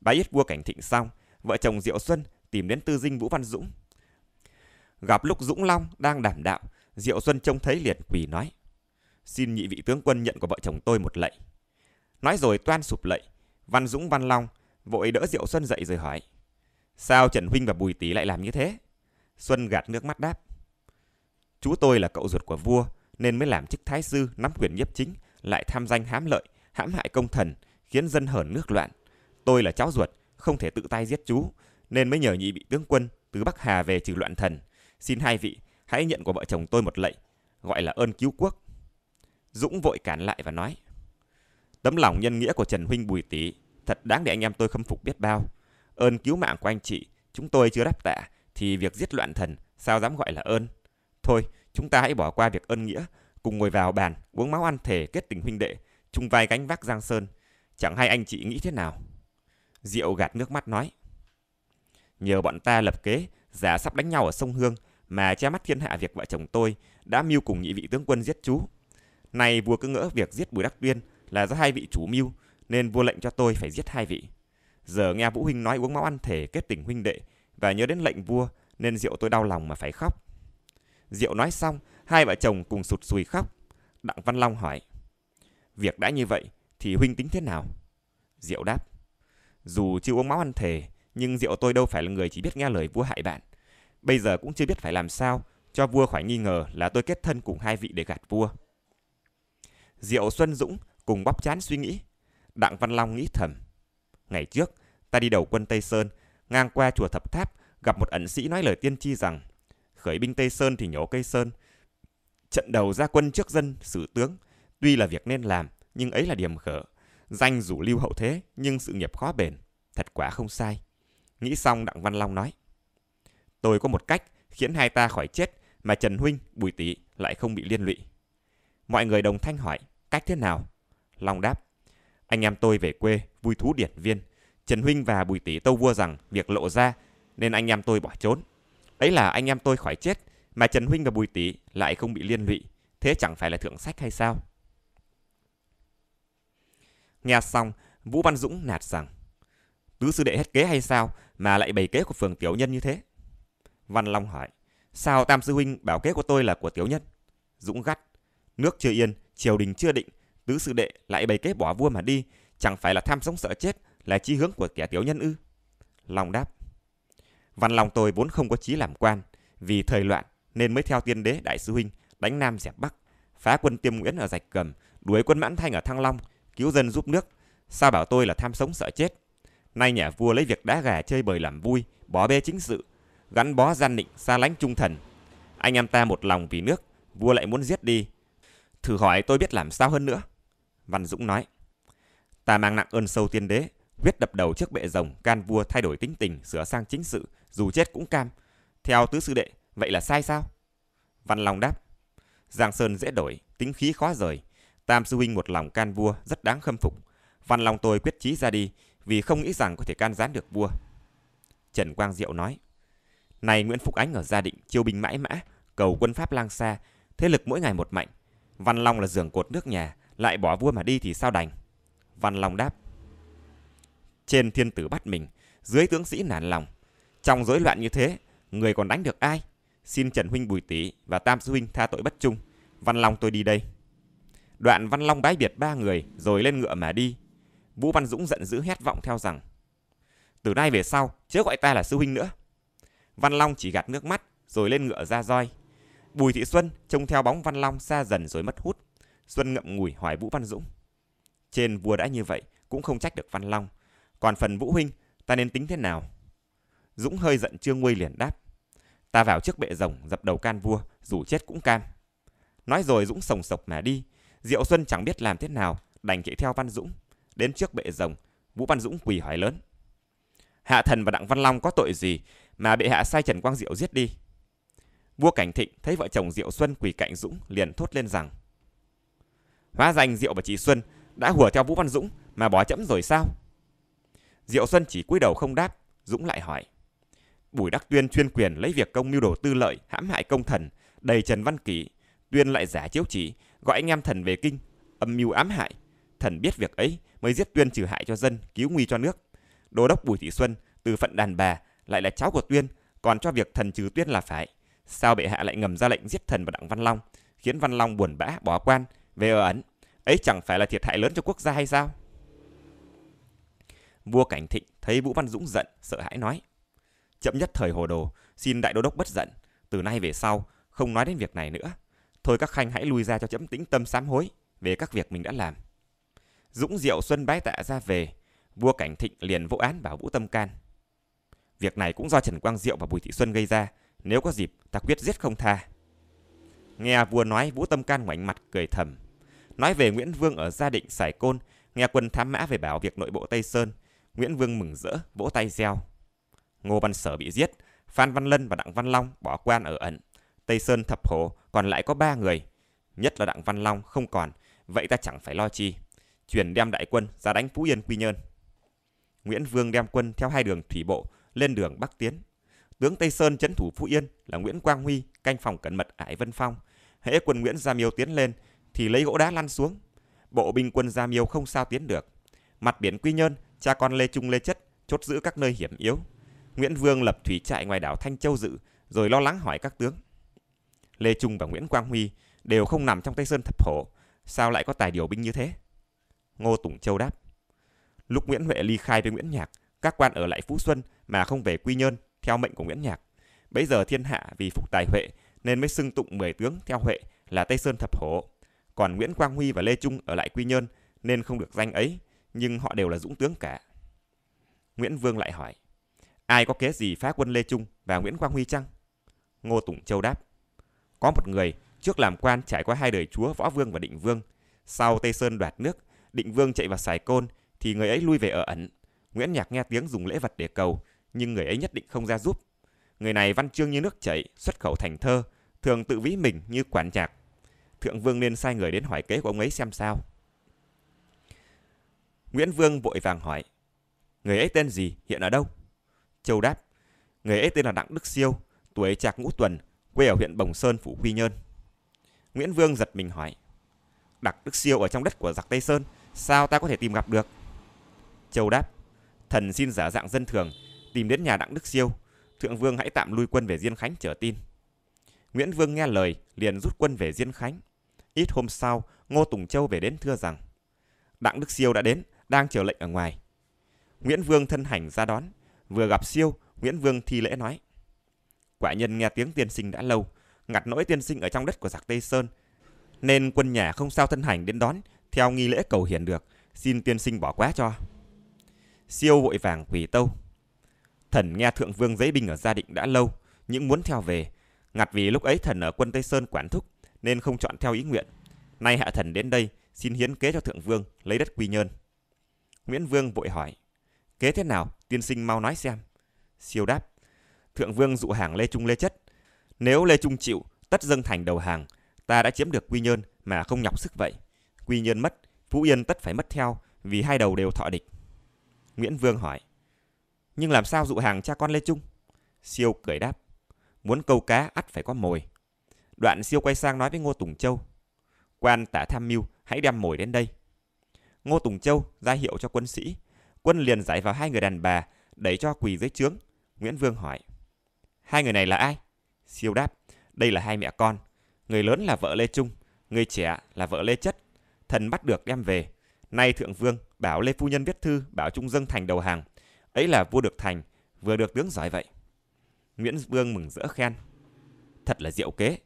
S1: bà yết vua Cảnh Thịnh xong, vợ chồng Diệu Xuân tìm đến tư dinh Vũ Văn Dũng. Gặp lúc Dũng Long đang đảm đạo, Diệu Xuân trông thấy liền quỳ nói. Xin nhị vị tướng quân nhận của vợ chồng tôi một lạy. Nói rồi toan sụp lạy, Văn Dũng Văn Long vội đỡ Diệu Xuân dậy rồi hỏi. Sao Trần Huynh và Bùi Tý lại làm như thế? Xuân gạt nước mắt đáp. Chú tôi là cậu ruột của vua, nên mới làm chức thái sư nắm quyền nhiếp chính, lại tham danh hám lợi, hãm hại công thần, khiến dân hởn nước loạn. Tôi là cháu ruột, không thể tự tay giết chú, nên mới nhờ nhị vị tướng quân từ Bắc Hà về trừ loạn thần. Xin hai vị hãy nhận của vợ chồng tôi một lệnh, gọi là ơn cứu quốc. Dũng vội cản lại và nói: Tấm lòng nhân nghĩa của Trần huynh Bùi Tý thật đáng để anh em tôi khâm phục biết bao. Ơn cứu mạng của anh chị, chúng tôi chưa đáp tạ thì việc giết loạn thần sao dám gọi là ơn. Thôi, chúng ta hãy bỏ qua việc ơn nghĩa, cùng ngồi vào bàn uống máu ăn thể kết tình huynh đệ, chung vai gánh vác Giang Sơn, Chẳng hay anh chị nghĩ thế nào? Diệu gạt nước mắt nói. Nhờ bọn ta lập kế, giả sắp đánh nhau ở sông Hương mà che mắt thiên hạ việc vợ chồng tôi đã mưu cùng nhị vị tướng quân giết chú. Nay vua cứ ngỡ việc giết Bùi Đắc Tuyên là do hai vị chủ mưu nên vua lệnh cho tôi phải giết hai vị. Giờ nghe Vũ Huynh nói uống máu ăn thể kết tình huynh đệ và nhớ đến lệnh vua nên Diệu tôi đau lòng mà phải khóc. Diệu nói xong, hai vợ chồng cùng sụt sùi khóc. Đặng Văn Long hỏi. Việc đã như vậy, thì huynh tính thế nào? Diệu đáp, dù chưa uống máu ăn thề, nhưng Diệu tôi đâu phải là người chỉ biết nghe lời vua hại bạn. Bây giờ cũng chưa biết phải làm sao cho vua khỏi nghi ngờ là tôi kết thân cùng hai vị để gạt vua. Diệu Xuân Dũng cùng bóp chán suy nghĩ. Đặng Văn Long nghĩ thầm. Ngày trước, ta đi đầu quân Tây Sơn, ngang qua chùa Thập Tháp, gặp một ẩn sĩ nói lời tiên tri rằng khởi binh Tây Sơn thì nhổ cây sơn. Trận đầu ra quân trước dân, xử tướng, tuy là việc nên làm, nhưng ấy là điểm khở. Danh rủ lưu hậu thế, nhưng sự nghiệp khó bền. Thật quả không sai. Nghĩ xong Đặng Văn Long nói. Tôi có một cách khiến hai ta khỏi chết mà Trần Huynh, Bùi Tý lại không bị liên lụy. Mọi người đồng thanh hỏi, cách thế nào? Long đáp, anh em tôi về quê, vui thú điển viên. Trần Huynh và Bùi Tý tâu vua rằng việc lộ ra nên anh em tôi bỏ trốn. Ấy là anh em tôi khỏi chết mà Trần Huynh và Bùi Tý lại không bị liên lụy. Thế chẳng phải là thượng sách hay sao? Nghe xong, Vũ Văn Dũng nạt rằng, Tứ sư đệ hết kế hay sao mà lại bày kế của phường tiểu nhân như thế? Văn Long hỏi, sao tam sư huynh bảo kế của tôi là của tiểu nhân? Dũng gắt, nước chưa yên, triều đình chưa định, tứ sư đệ lại bày kế bỏ vua mà đi, chẳng phải là tham sống sợ chết, là chí hướng của kẻ tiểu nhân ư? Long đáp, Văn Long tôi vốn không có chí làm quan, vì thời loạn nên mới theo tiên đế đại sư huynh đánh nam dẹp bắc, phá quân tiêm nguyễn ở rạch cầm, đuổi quân mãn thanh ở thăng long, cứu dân giúp nước, sao bảo tôi là tham sống sợ chết. Nay nhà vua lấy việc đá gà chơi bời làm vui, bỏ bê chính sự, gắn bó gian nịnh xa lánh trung thần. Anh em ta một lòng vì nước, vua lại muốn giết đi. Thử hỏi tôi biết làm sao hơn nữa. Văn Dũng nói, ta mang nặng ơn sâu tiên đế, quyết đập đầu trước bệ rồng, can vua thay đổi tính tình, sửa sang chính sự, dù chết cũng cam. Theo tứ sư đệ, vậy là sai sao? Văn Long đáp, Giang Sơn dễ đổi, tính khí khó rời, Tam sư huynh một lòng can vua rất đáng khâm phục. Văn Long tôi quyết chí ra đi vì không nghĩ rằng có thể can gián được vua. Trần Quang Diệu nói, này Nguyễn phục Ánh ở gia định chiêu binh mãi mã, cầu quân Pháp lang xa, thế lực mỗi ngày một mạnh. Văn Long là giường cột nước nhà, lại bỏ vua mà đi thì sao đành? Văn Long đáp, trên thiên tử bắt mình, dưới tướng sĩ nản lòng. Trong rối loạn như thế, người còn đánh được ai? Xin Trần Huynh bùi tỷ và Tam Sư Huynh tha tội bất trung. Văn Long tôi đi đây. Đoạn Văn Long bái biệt ba người rồi lên ngựa mà đi. Vũ Văn Dũng giận dữ hét vọng theo rằng Từ nay về sau, chớ gọi ta là sư huynh nữa. Văn Long chỉ gạt nước mắt rồi lên ngựa ra roi. Bùi Thị Xuân trông theo bóng Văn Long xa dần rồi mất hút. Xuân ngậm ngùi hỏi Vũ Văn Dũng. Trên vua đã như vậy cũng không trách được Văn Long. Còn phần Vũ Huynh ta nên tính thế nào? Dũng hơi giận Trương Nguy liền đáp. Ta vào trước bệ rồng dập đầu can vua dù chết cũng cam. Nói rồi Dũng sồng sộc mà đi Diệu Xuân chẳng biết làm thế nào, đành chạy theo Văn Dũng. Đến trước bệ rồng, Vũ Văn Dũng quỳ hỏi lớn. Hạ thần và Đặng Văn Long có tội gì mà bệ hạ sai Trần Quang Diệu giết đi? Vua Cảnh Thịnh thấy vợ chồng Diệu Xuân quỳ cạnh Dũng liền thốt lên rằng Hóa danh Diệu và chị Xuân đã hùa theo Vũ Văn Dũng mà bỏ chẫm rồi sao? Diệu Xuân chỉ cúi đầu không đáp, Dũng lại hỏi. Bùi Đắc Tuyên chuyên quyền lấy việc công mưu đồ tư lợi, hãm hại công thần, đầy Trần Văn Kỳ. Tuyên lại giả chiếu chỉ, gọi anh em thần về kinh, âm mưu ám hại. Thần biết việc ấy mới giết Tuyên trừ hại cho dân, cứu nguy cho nước. Đô đốc Bùi Thị Xuân từ phận đàn bà lại là cháu của Tuyên, còn cho việc thần trừ Tuyên là phải. Sao bệ hạ lại ngầm ra lệnh giết thần và Đặng Văn Long, khiến Văn Long buồn bã bỏ quan về ở ẩn? Ấy chẳng phải là thiệt hại lớn cho quốc gia hay sao? Vua Cảnh Thịnh thấy Vũ Văn Dũng giận, sợ hãi nói: "Chậm nhất thời hồ đồ, xin đại đô đốc bất giận, từ nay về sau không nói đến việc này nữa." Thôi các khanh hãy lui ra cho chấm tĩnh tâm sám hối về các việc mình đã làm. Dũng Diệu Xuân bái tạ ra về, vua Cảnh Thịnh liền vô án bảo Vũ Tâm Can. Việc này cũng do Trần Quang Diệu và Bùi Thị Xuân gây ra, nếu có dịp ta quyết giết không tha. Nghe vua nói Vũ Tâm Can ngoảnh mặt cười thầm. Nói về Nguyễn Vương ở gia định Sải Côn, nghe quân thám mã về bảo việc nội bộ Tây Sơn, Nguyễn Vương mừng rỡ, vỗ tay reo. Ngô Văn Sở bị giết, Phan Văn Lân và Đặng Văn Long bỏ quan ở ẩn. Tây Sơn thập hồ, còn lại có ba người. Nhất là Đặng Văn Long không còn, vậy ta chẳng phải lo chi. Chuyển đem đại quân ra đánh Phú Yên Quy Nhơn. Nguyễn Vương đem quân theo hai đường thủy bộ lên đường Bắc tiến. Tướng Tây Sơn chấn thủ Phú Yên là Nguyễn Quang Huy canh phòng cẩn mật ải Vân Phong. Hễ quân Nguyễn Gia Miêu tiến lên thì lấy gỗ đá lăn xuống. Bộ binh quân Gia Miêu không sao tiến được. Mặt biển Quy Nhơn, cha con Lê Trung Lê Chất chốt giữ các nơi hiểm yếu. Nguyễn Vương lập thủy trại ngoài đảo Thanh Châu dự, rồi lo lắng hỏi các tướng. Lê Trung và Nguyễn Quang Huy đều không nằm trong Tây Sơn Thập Hổ, sao lại có tài điều binh như thế? Ngô Tùng Châu đáp. Lúc Nguyễn Huệ ly khai với Nguyễn Nhạc, các quan ở lại Phú Xuân mà không về Quy Nhơn theo mệnh của Nguyễn Nhạc. Bấy giờ thiên hạ vì phục tài Huệ nên mới xưng tụng 10 tướng theo Huệ là Tây Sơn Thập Hổ. Còn Nguyễn Quang Huy và Lê Trung ở lại Quy Nhơn nên không được danh ấy, nhưng họ đều là dũng tướng cả. Nguyễn Vương lại hỏi, ai có kế gì phá quân Lê Trung và Nguyễn Quang Huy chăng? Ngô Tùng Châu đáp, có một người trước làm quan trải qua hai đời chúa Võ Vương và Định Vương. Sau Tây Sơn đoạt nước, Định Vương chạy vào Sài Côn thì người ấy lui về ở ẩn. Nguyễn Nhạc nghe tiếng dùng lễ vật để cầu, nhưng người ấy nhất định không ra giúp. Người này văn chương như nước chảy, xuất khẩu thành thơ, thường tự ví mình như quản nhạc. Thượng Vương nên sai người đến hỏi kế của ông ấy xem sao. Nguyễn Vương vội vàng hỏi, người ấy tên gì, hiện ở đâu? Châu đáp, người ấy tên là Đặng Đức Siêu, tuổi trạc ngũ tuần, quê ở huyện Bồng Sơn, Phủ Quy Nhơn. Nguyễn Vương giật mình hỏi, Đặc Đức Siêu ở trong đất của giặc Tây Sơn, sao ta có thể tìm gặp được? Châu đáp, thần xin giả dạng dân thường, tìm đến nhà Đặng Đức Siêu, Thượng Vương hãy tạm lui quân về Diên Khánh trở tin. Nguyễn Vương nghe lời, liền rút quân về Diên Khánh. Ít hôm sau, Ngô Tùng Châu về đến thưa rằng, Đặng Đức Siêu đã đến, đang chờ lệnh ở ngoài. Nguyễn Vương thân hành ra đón, vừa gặp Siêu, Nguyễn Vương thi lễ nói, Quả nhân nghe tiếng tiên sinh đã lâu, ngặt nỗi tiên sinh ở trong đất của giặc Tây Sơn, nên quân nhà không sao thân hành đến đón, theo nghi lễ cầu hiền được, xin tiên sinh bỏ quá cho. Siêu vội vàng quỳ tâu. Thần nghe thượng vương giấy binh ở gia định đã lâu, những muốn theo về, ngặt vì lúc ấy thần ở quân Tây Sơn quản thúc nên không chọn theo ý nguyện. Nay hạ thần đến đây, xin hiến kế cho thượng vương lấy đất quy nhơn. Nguyễn Vương vội hỏi, kế thế nào, tiên sinh mau nói xem. Siêu đáp, thượng vương dụ hàng Lê Trung Lê Chất. Nếu Lê Trung chịu, tất dâng thành đầu hàng, ta đã chiếm được Quy Nhơn mà không nhọc sức vậy. Quy Nhơn mất, Phú Yên tất phải mất theo, vì hai đầu đều thọ địch. Nguyễn Vương hỏi, nhưng làm sao dụ hàng cha con Lê Trung? Siêu cười đáp, muốn câu cá ắt phải có mồi. Đoạn siêu quay sang nói với Ngô Tùng Châu, quan tả tham mưu hãy đem mồi đến đây. Ngô Tùng Châu ra hiệu cho quân sĩ, quân liền giải vào hai người đàn bà, đẩy cho quỳ dưới trướng. Nguyễn Vương hỏi, Hai người này là ai? Siêu đáp, đây là hai mẹ con. Người lớn là vợ Lê Trung, người trẻ là vợ Lê Chất. Thần bắt được đem về. Nay Thượng Vương bảo Lê Phu Nhân viết thư bảo Trung Dân Thành đầu hàng. Ấy là vua được thành, vừa được tướng giỏi vậy. Nguyễn Vương mừng rỡ khen. Thật là diệu kế,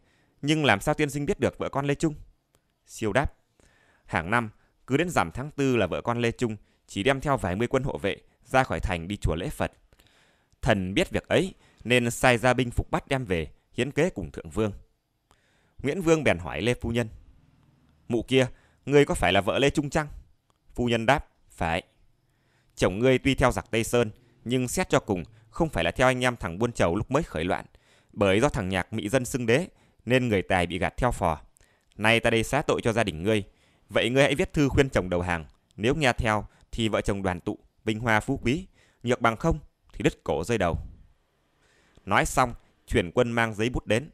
S1: nhưng làm sao tiên sinh biết được vợ con Lê Trung? Siêu đáp, hàng năm cứ đến giảm tháng tư là vợ con Lê Trung chỉ đem theo vài mươi quân hộ vệ ra khỏi thành đi chùa lễ Phật. Thần biết việc ấy nên sai gia binh phục bắt đem về, hiến kế cùng thượng vương. Nguyễn Vương bèn hỏi Lê Phu Nhân. Mụ kia, ngươi có phải là vợ Lê Trung Trăng? Phu Nhân đáp, phải. Chồng ngươi tuy theo giặc Tây Sơn, nhưng xét cho cùng không phải là theo anh em thằng buôn chầu lúc mới khởi loạn, bởi do thằng nhạc mỹ dân xưng đế nên người tài bị gạt theo phò. Nay ta đây xá tội cho gia đình ngươi, vậy ngươi hãy viết thư khuyên chồng đầu hàng, nếu nghe theo thì vợ chồng đoàn tụ, vinh hoa phú quý, nhược bằng không thì đứt cổ rơi đầu. Nói xong, chuyển quân mang giấy bút đến.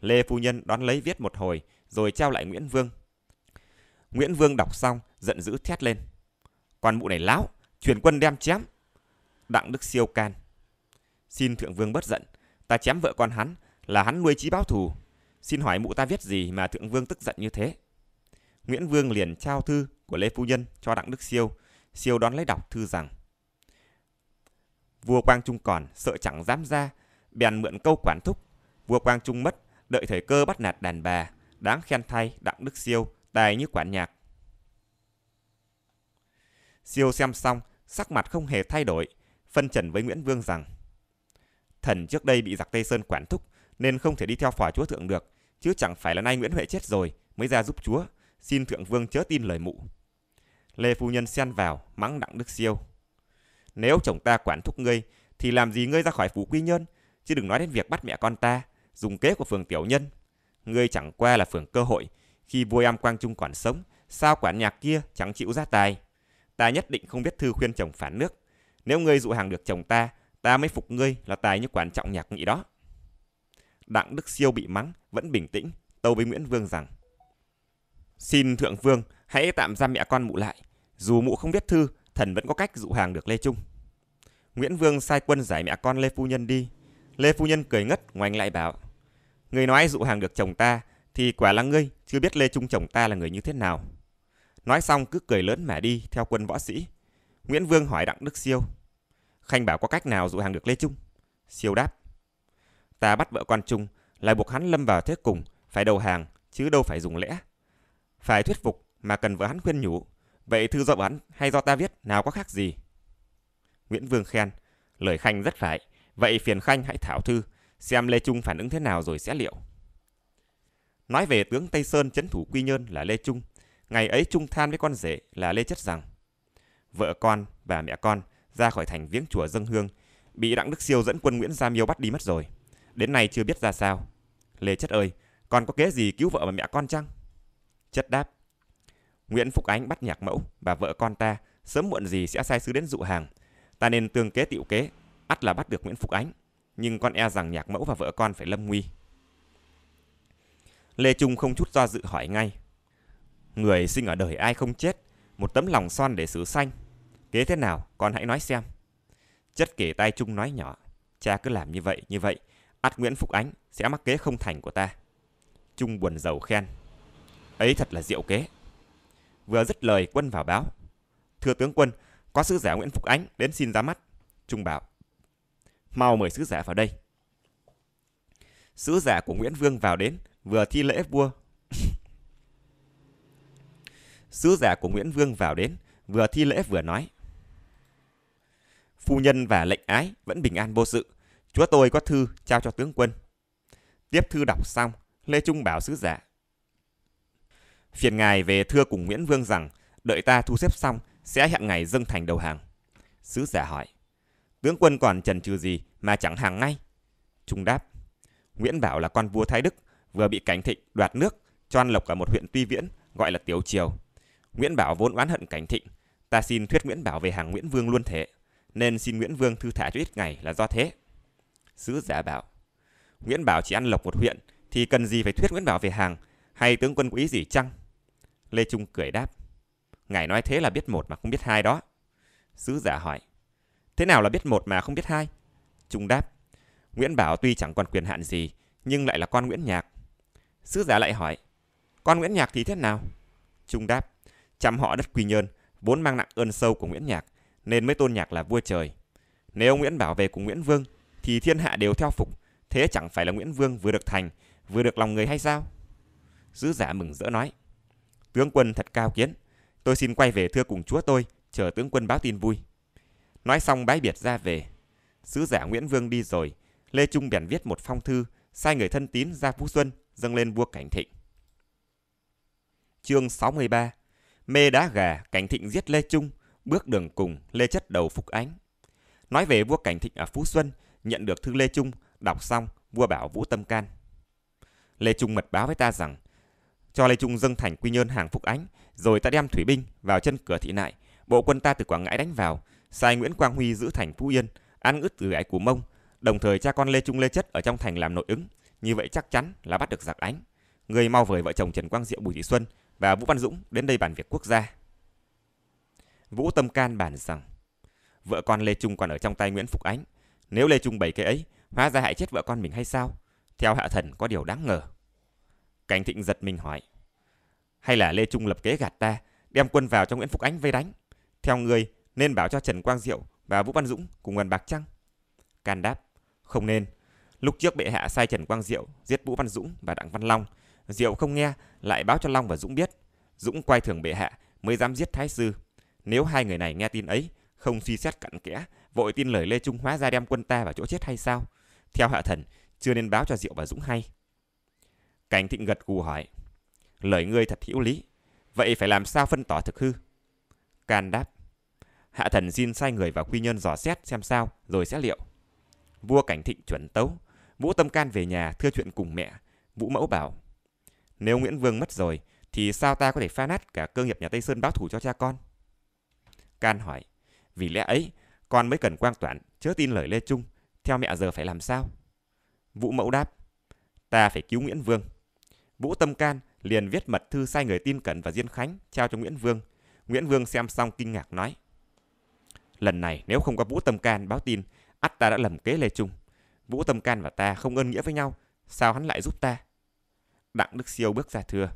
S1: Lê Phu Nhân đón lấy viết một hồi, rồi trao lại Nguyễn Vương. Nguyễn Vương đọc xong, giận dữ thét lên. Còn mụ này láo, chuyển quân đem chém. Đặng Đức Siêu can. Xin Thượng Vương bất giận, ta chém vợ con hắn, là hắn nuôi trí báo thù. Xin hỏi mụ ta viết gì mà Thượng Vương tức giận như thế? Nguyễn Vương liền trao thư của Lê Phu Nhân cho Đặng Đức Siêu. Siêu đón lấy đọc thư rằng Vua Quang Trung còn sợ chẳng dám ra bèn mượn câu quản thúc. Vua Quang Trung mất, đợi thời cơ bắt nạt đàn bà, đáng khen thay Đặng Đức Siêu, tài như quản nhạc. Siêu xem xong, sắc mặt không hề thay đổi, phân trần với Nguyễn Vương rằng Thần trước đây bị giặc Tây Sơn quản thúc nên không thể đi theo phò chúa thượng được, chứ chẳng phải là nay Nguyễn Huệ chết rồi mới ra giúp chúa, xin thượng vương chớ tin lời mụ. Lê Phu Nhân xen vào, mắng Đặng Đức Siêu. Nếu chồng ta quản thúc ngươi, thì làm gì ngươi ra khỏi phủ quy nhơn, chứ đừng nói đến việc bắt mẹ con ta, dùng kế của phường tiểu nhân. Ngươi chẳng qua là phường cơ hội, khi vua Am Quang Trung còn sống, sao quản nhạc kia chẳng chịu ra tài. Ta nhất định không biết thư khuyên chồng phản nước. Nếu ngươi dụ hàng được chồng ta, ta mới phục ngươi là tài như quản trọng nhạc nghị đó. Đặng Đức Siêu bị mắng, vẫn bình tĩnh, tâu với Nguyễn Vương rằng Xin Thượng Vương, hãy tạm giam mẹ con mụ lại. Dù mụ không viết thư, thần vẫn có cách dụ hàng được Lê Trung. Nguyễn Vương sai quân giải mẹ con Lê Phu Nhân đi Lê Phu Nhân cười ngất, ngoảnh lại bảo. Người nói dụ hàng được chồng ta, thì quả là ngươi, chưa biết Lê Trung chồng ta là người như thế nào. Nói xong cứ cười lớn mà đi, theo quân võ sĩ. Nguyễn Vương hỏi Đặng Đức Siêu. Khanh bảo có cách nào dụ hàng được Lê Trung? Siêu đáp. Ta bắt vợ quan Trung, lại buộc hắn lâm vào thế cùng, phải đầu hàng, chứ đâu phải dùng lẽ. Phải thuyết phục, mà cần vợ hắn khuyên nhủ. Vậy thư do vợ hắn hay do ta viết, nào có khác gì? Nguyễn Vương khen, lời Khanh rất phải, Vậy phiền khanh hãy thảo thư, xem Lê Trung phản ứng thế nào rồi sẽ liệu. Nói về tướng Tây Sơn chấn thủ Quy Nhơn là Lê Trung, ngày ấy Trung than với con rể là Lê Chất rằng vợ con và mẹ con ra khỏi thành viếng chùa dân hương bị đặng đức siêu dẫn quân nguyễn gia miêu bắt đi mất rồi đến nay chưa biết ra sao lê chất ơi con có kế gì cứu vợ và mẹ con chăng chất đáp nguyễn phúc ánh bắt nhạc mẫu và vợ con ta sớm muộn gì sẽ sai sứ đến dụ hàng ta nên tương kế tiệu kế Bắt là bắt được Nguyễn Phục Ánh, nhưng con e rằng nhạc mẫu và vợ con phải lâm nguy. Lê Trung không chút do dự hỏi ngay. Người sinh ở đời ai không chết, một tấm lòng son để sứ xanh. Kế thế nào, con hãy nói xem. Chất kể tay Trung nói nhỏ. Cha cứ làm như vậy, như vậy, ắt Nguyễn Phục Ánh sẽ mắc kế không thành của ta. Trung buồn giàu khen. Ấy thật là diệu kế. Vừa dứt lời quân vào báo. Thưa tướng quân, có sứ giả Nguyễn Phục Ánh đến xin ra mắt. Trung bảo, mau mời sứ giả vào đây. Sứ giả của Nguyễn Vương vào đến, vừa thi lễ vua. [laughs] sứ giả của Nguyễn Vương vào đến, vừa thi lễ vừa nói. Phu nhân và lệnh ái vẫn bình an vô sự. Chúa tôi có thư trao cho tướng quân. Tiếp thư đọc xong, Lê Trung bảo sứ giả. Phiền ngài về thưa cùng Nguyễn Vương rằng, đợi ta thu xếp xong, sẽ hẹn ngày dâng thành đầu hàng. Sứ giả hỏi, tướng quân còn trần chừ gì mà chẳng hàng ngay. Trung đáp, Nguyễn Bảo là con vua Thái Đức, vừa bị Cảnh Thịnh đoạt nước, cho ăn lộc ở một huyện Tuy Viễn, gọi là Tiếu Triều. Nguyễn Bảo vốn oán hận Cảnh Thịnh, ta xin thuyết Nguyễn Bảo về hàng Nguyễn Vương luôn thế, nên xin Nguyễn Vương thư thả cho ít ngày là do thế. Sứ giả bảo, Nguyễn Bảo chỉ ăn lộc một huyện, thì cần gì phải thuyết Nguyễn Bảo về hàng, hay tướng quân quý gì chăng? Lê Trung cười đáp, Ngài nói thế là biết một mà không biết hai đó. Sứ giả hỏi, thế nào là biết một mà không biết hai? Trung đáp, Nguyễn Bảo tuy chẳng còn quyền hạn gì, nhưng lại là con Nguyễn Nhạc. Sứ giả lại hỏi, con Nguyễn Nhạc thì thế nào? Trung đáp, chăm họ đất Quy Nhơn, vốn mang nặng ơn sâu của Nguyễn Nhạc, nên mới tôn Nhạc là vua trời. Nếu Nguyễn Bảo về cùng Nguyễn Vương, thì thiên hạ đều theo phục, thế chẳng phải là Nguyễn Vương vừa được thành, vừa được lòng người hay sao? Sứ giả mừng rỡ nói, tướng quân thật cao kiến, tôi xin quay về thưa cùng chúa tôi, chờ tướng quân báo tin vui. Nói xong bái biệt ra về sứ giả Nguyễn Vương đi rồi, Lê Trung bèn viết một phong thư, sai người thân tín ra Phú Xuân dâng lên vua Cảnh Thịnh. Chương 63 Mê đá gà, Cảnh Thịnh giết Lê Trung, bước đường cùng, Lê chất đầu Phục Ánh. Nói về vua Cảnh Thịnh ở Phú Xuân, nhận được thư Lê Trung, đọc xong, vua bảo Vũ Tâm Can. Lê Trung mật báo với ta rằng, cho Lê Trung dâng thành quy nhơn hàng Phục Ánh, rồi ta đem thủy binh vào chân cửa thị nại, bộ quân ta từ Quảng Ngãi đánh vào, sai Nguyễn Quang Huy giữ thành Phú Yên, ăn ướt từ ải của mông, đồng thời cha con Lê Trung Lê Chất ở trong thành làm nội ứng, như vậy chắc chắn là bắt được giặc ánh. Người mau vời vợ chồng Trần Quang Diệu Bùi Thị Xuân và Vũ Văn Dũng đến đây bàn việc quốc gia. Vũ Tâm Can bàn rằng, vợ con Lê Trung còn ở trong tay Nguyễn Phục Ánh, nếu Lê Trung bày cái ấy, hóa ra hại chết vợ con mình hay sao? Theo hạ thần có điều đáng ngờ. Cảnh Thịnh giật mình hỏi, hay là Lê Trung lập kế gạt ta, đem quân vào cho Nguyễn Phúc Ánh vây đánh? Theo người nên bảo cho Trần Quang Diệu và Vũ Văn Dũng cùng gần bạc chăng? Can đáp, không nên. Lúc trước bệ hạ sai Trần Quang Diệu giết Vũ Văn Dũng và Đặng Văn Long. Diệu không nghe, lại báo cho Long và Dũng biết. Dũng quay thưởng bệ hạ mới dám giết Thái Sư. Nếu hai người này nghe tin ấy, không suy xét cặn kẽ, vội tin lời Lê Trung Hóa ra đem quân ta vào chỗ chết hay sao? Theo hạ thần, chưa nên báo cho Diệu và Dũng hay. Cảnh Thịnh gật gù hỏi, lời ngươi thật hữu lý, vậy phải làm sao phân tỏ thực hư? Can đáp, Hạ thần xin sai người vào quy nhân dò xét xem sao, rồi sẽ liệu. Vua cảnh thịnh chuẩn tấu, Vũ Tâm Can về nhà thưa chuyện cùng mẹ. Vũ Mẫu bảo, nếu Nguyễn Vương mất rồi, thì sao ta có thể phá nát cả cơ nghiệp nhà Tây Sơn báo thủ cho cha con? Can hỏi, vì lẽ ấy, con mới cần quang toản, chớ tin lời Lê Trung, theo mẹ giờ phải làm sao? Vũ Mẫu đáp, ta phải cứu Nguyễn Vương. Vũ Tâm Can liền viết mật thư sai người tin cẩn và Diên Khánh trao cho Nguyễn Vương. Nguyễn Vương xem xong kinh ngạc nói, Lần này nếu không có Vũ Tâm Can báo tin, ắt ta đã lầm kế Lê Trung. Vũ Tâm Can và ta không ơn nghĩa với nhau, sao hắn lại giúp ta? Đặng Đức Siêu bước ra thưa.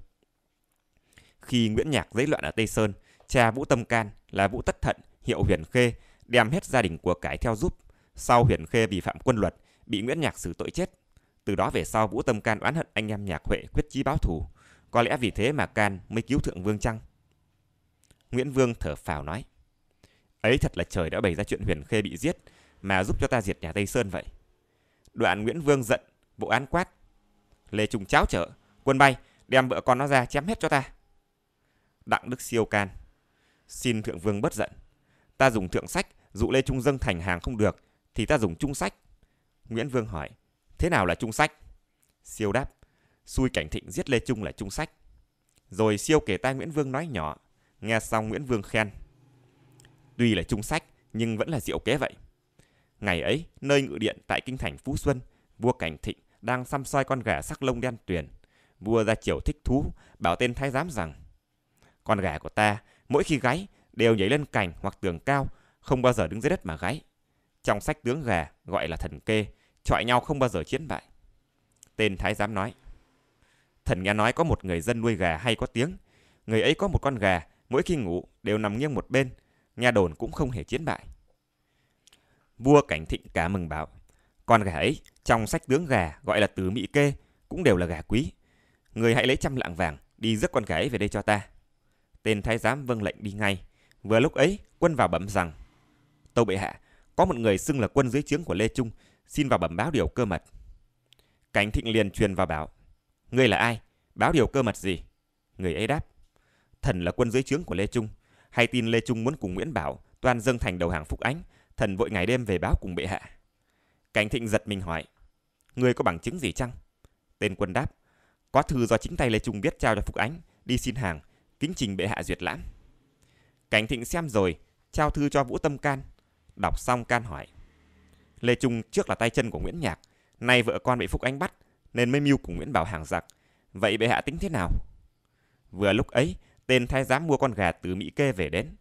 S1: Khi Nguyễn Nhạc dấy loạn ở Tây Sơn, cha Vũ Tâm Can là Vũ Tất Thận, hiệu Huyền Khê, đem hết gia đình của cải theo giúp. Sau Huyền Khê vi phạm quân luật, bị Nguyễn Nhạc xử tội chết. Từ đó về sau Vũ Tâm Can oán hận anh em Nhạc Huệ quyết chí báo thù. Có lẽ vì thế mà Can mới cứu Thượng Vương Trăng. Nguyễn Vương thở phào nói. Ấy thật là trời đã bày ra chuyện Huyền Khê bị giết mà giúp cho ta diệt nhà Tây Sơn vậy. Đoạn Nguyễn Vương giận, bộ án quát. Lê Trung cháo trở, quân bay, đem vợ con nó ra chém hết cho ta. Đặng Đức Siêu can. Xin Thượng Vương bất giận. Ta dùng thượng sách, dụ Lê Trung dâng thành hàng không được, thì ta dùng trung sách. Nguyễn Vương hỏi, thế nào là trung sách? Siêu đáp, xui cảnh thịnh giết Lê Trung là trung sách. Rồi siêu kể tai Nguyễn Vương nói nhỏ, nghe xong Nguyễn Vương khen. Tuy là trung sách, nhưng vẫn là diệu kế vậy. Ngày ấy, nơi ngự điện tại kinh thành Phú Xuân, vua Cảnh Thịnh đang xăm soi con gà sắc lông đen tuyền. Vua ra chiều thích thú, bảo tên thái giám rằng Con gà của ta, mỗi khi gáy, đều nhảy lên cành hoặc tường cao, không bao giờ đứng dưới đất mà gáy. Trong sách tướng gà gọi là thần kê, chọi nhau không bao giờ chiến bại. Tên thái giám nói Thần nghe nói có một người dân nuôi gà hay có tiếng. Người ấy có một con gà, mỗi khi ngủ đều nằm nghiêng một bên, nha đồn cũng không hề chiến bại. Vua Cảnh Thịnh cá mừng bảo, con gà ấy trong sách tướng gà gọi là tứ mỹ kê cũng đều là gà quý. Người hãy lấy trăm lạng vàng đi rước con gà ấy về đây cho ta. Tên thái giám vâng lệnh đi ngay. Vừa lúc ấy quân vào bẩm rằng, tâu bệ hạ, có một người xưng là quân dưới trướng của Lê Trung, xin vào bẩm báo điều cơ mật. Cảnh Thịnh liền truyền vào bảo, ngươi là ai, báo điều cơ mật gì? Người ấy đáp, thần là quân dưới trướng của Lê Trung, hay tin Lê Trung muốn cùng Nguyễn Bảo toàn dâng thành đầu hàng Phúc Ánh, thần vội ngày đêm về báo cùng bệ hạ. Cảnh Thịnh giật mình hỏi, người có bằng chứng gì chăng? Tên quân đáp, có thư do chính tay Lê Trung viết trao cho Phúc Ánh, đi xin hàng, kính trình bệ hạ duyệt lãm. Cảnh Thịnh xem rồi, trao thư cho Vũ Tâm Can, đọc xong Can hỏi. Lê Trung trước là tay chân của Nguyễn Nhạc, nay vợ con bị Phúc Ánh bắt, nên mới mưu cùng Nguyễn Bảo hàng giặc. Vậy bệ hạ tính thế nào? Vừa lúc ấy, tên thái giám mua con gà từ Mỹ Kê về đến.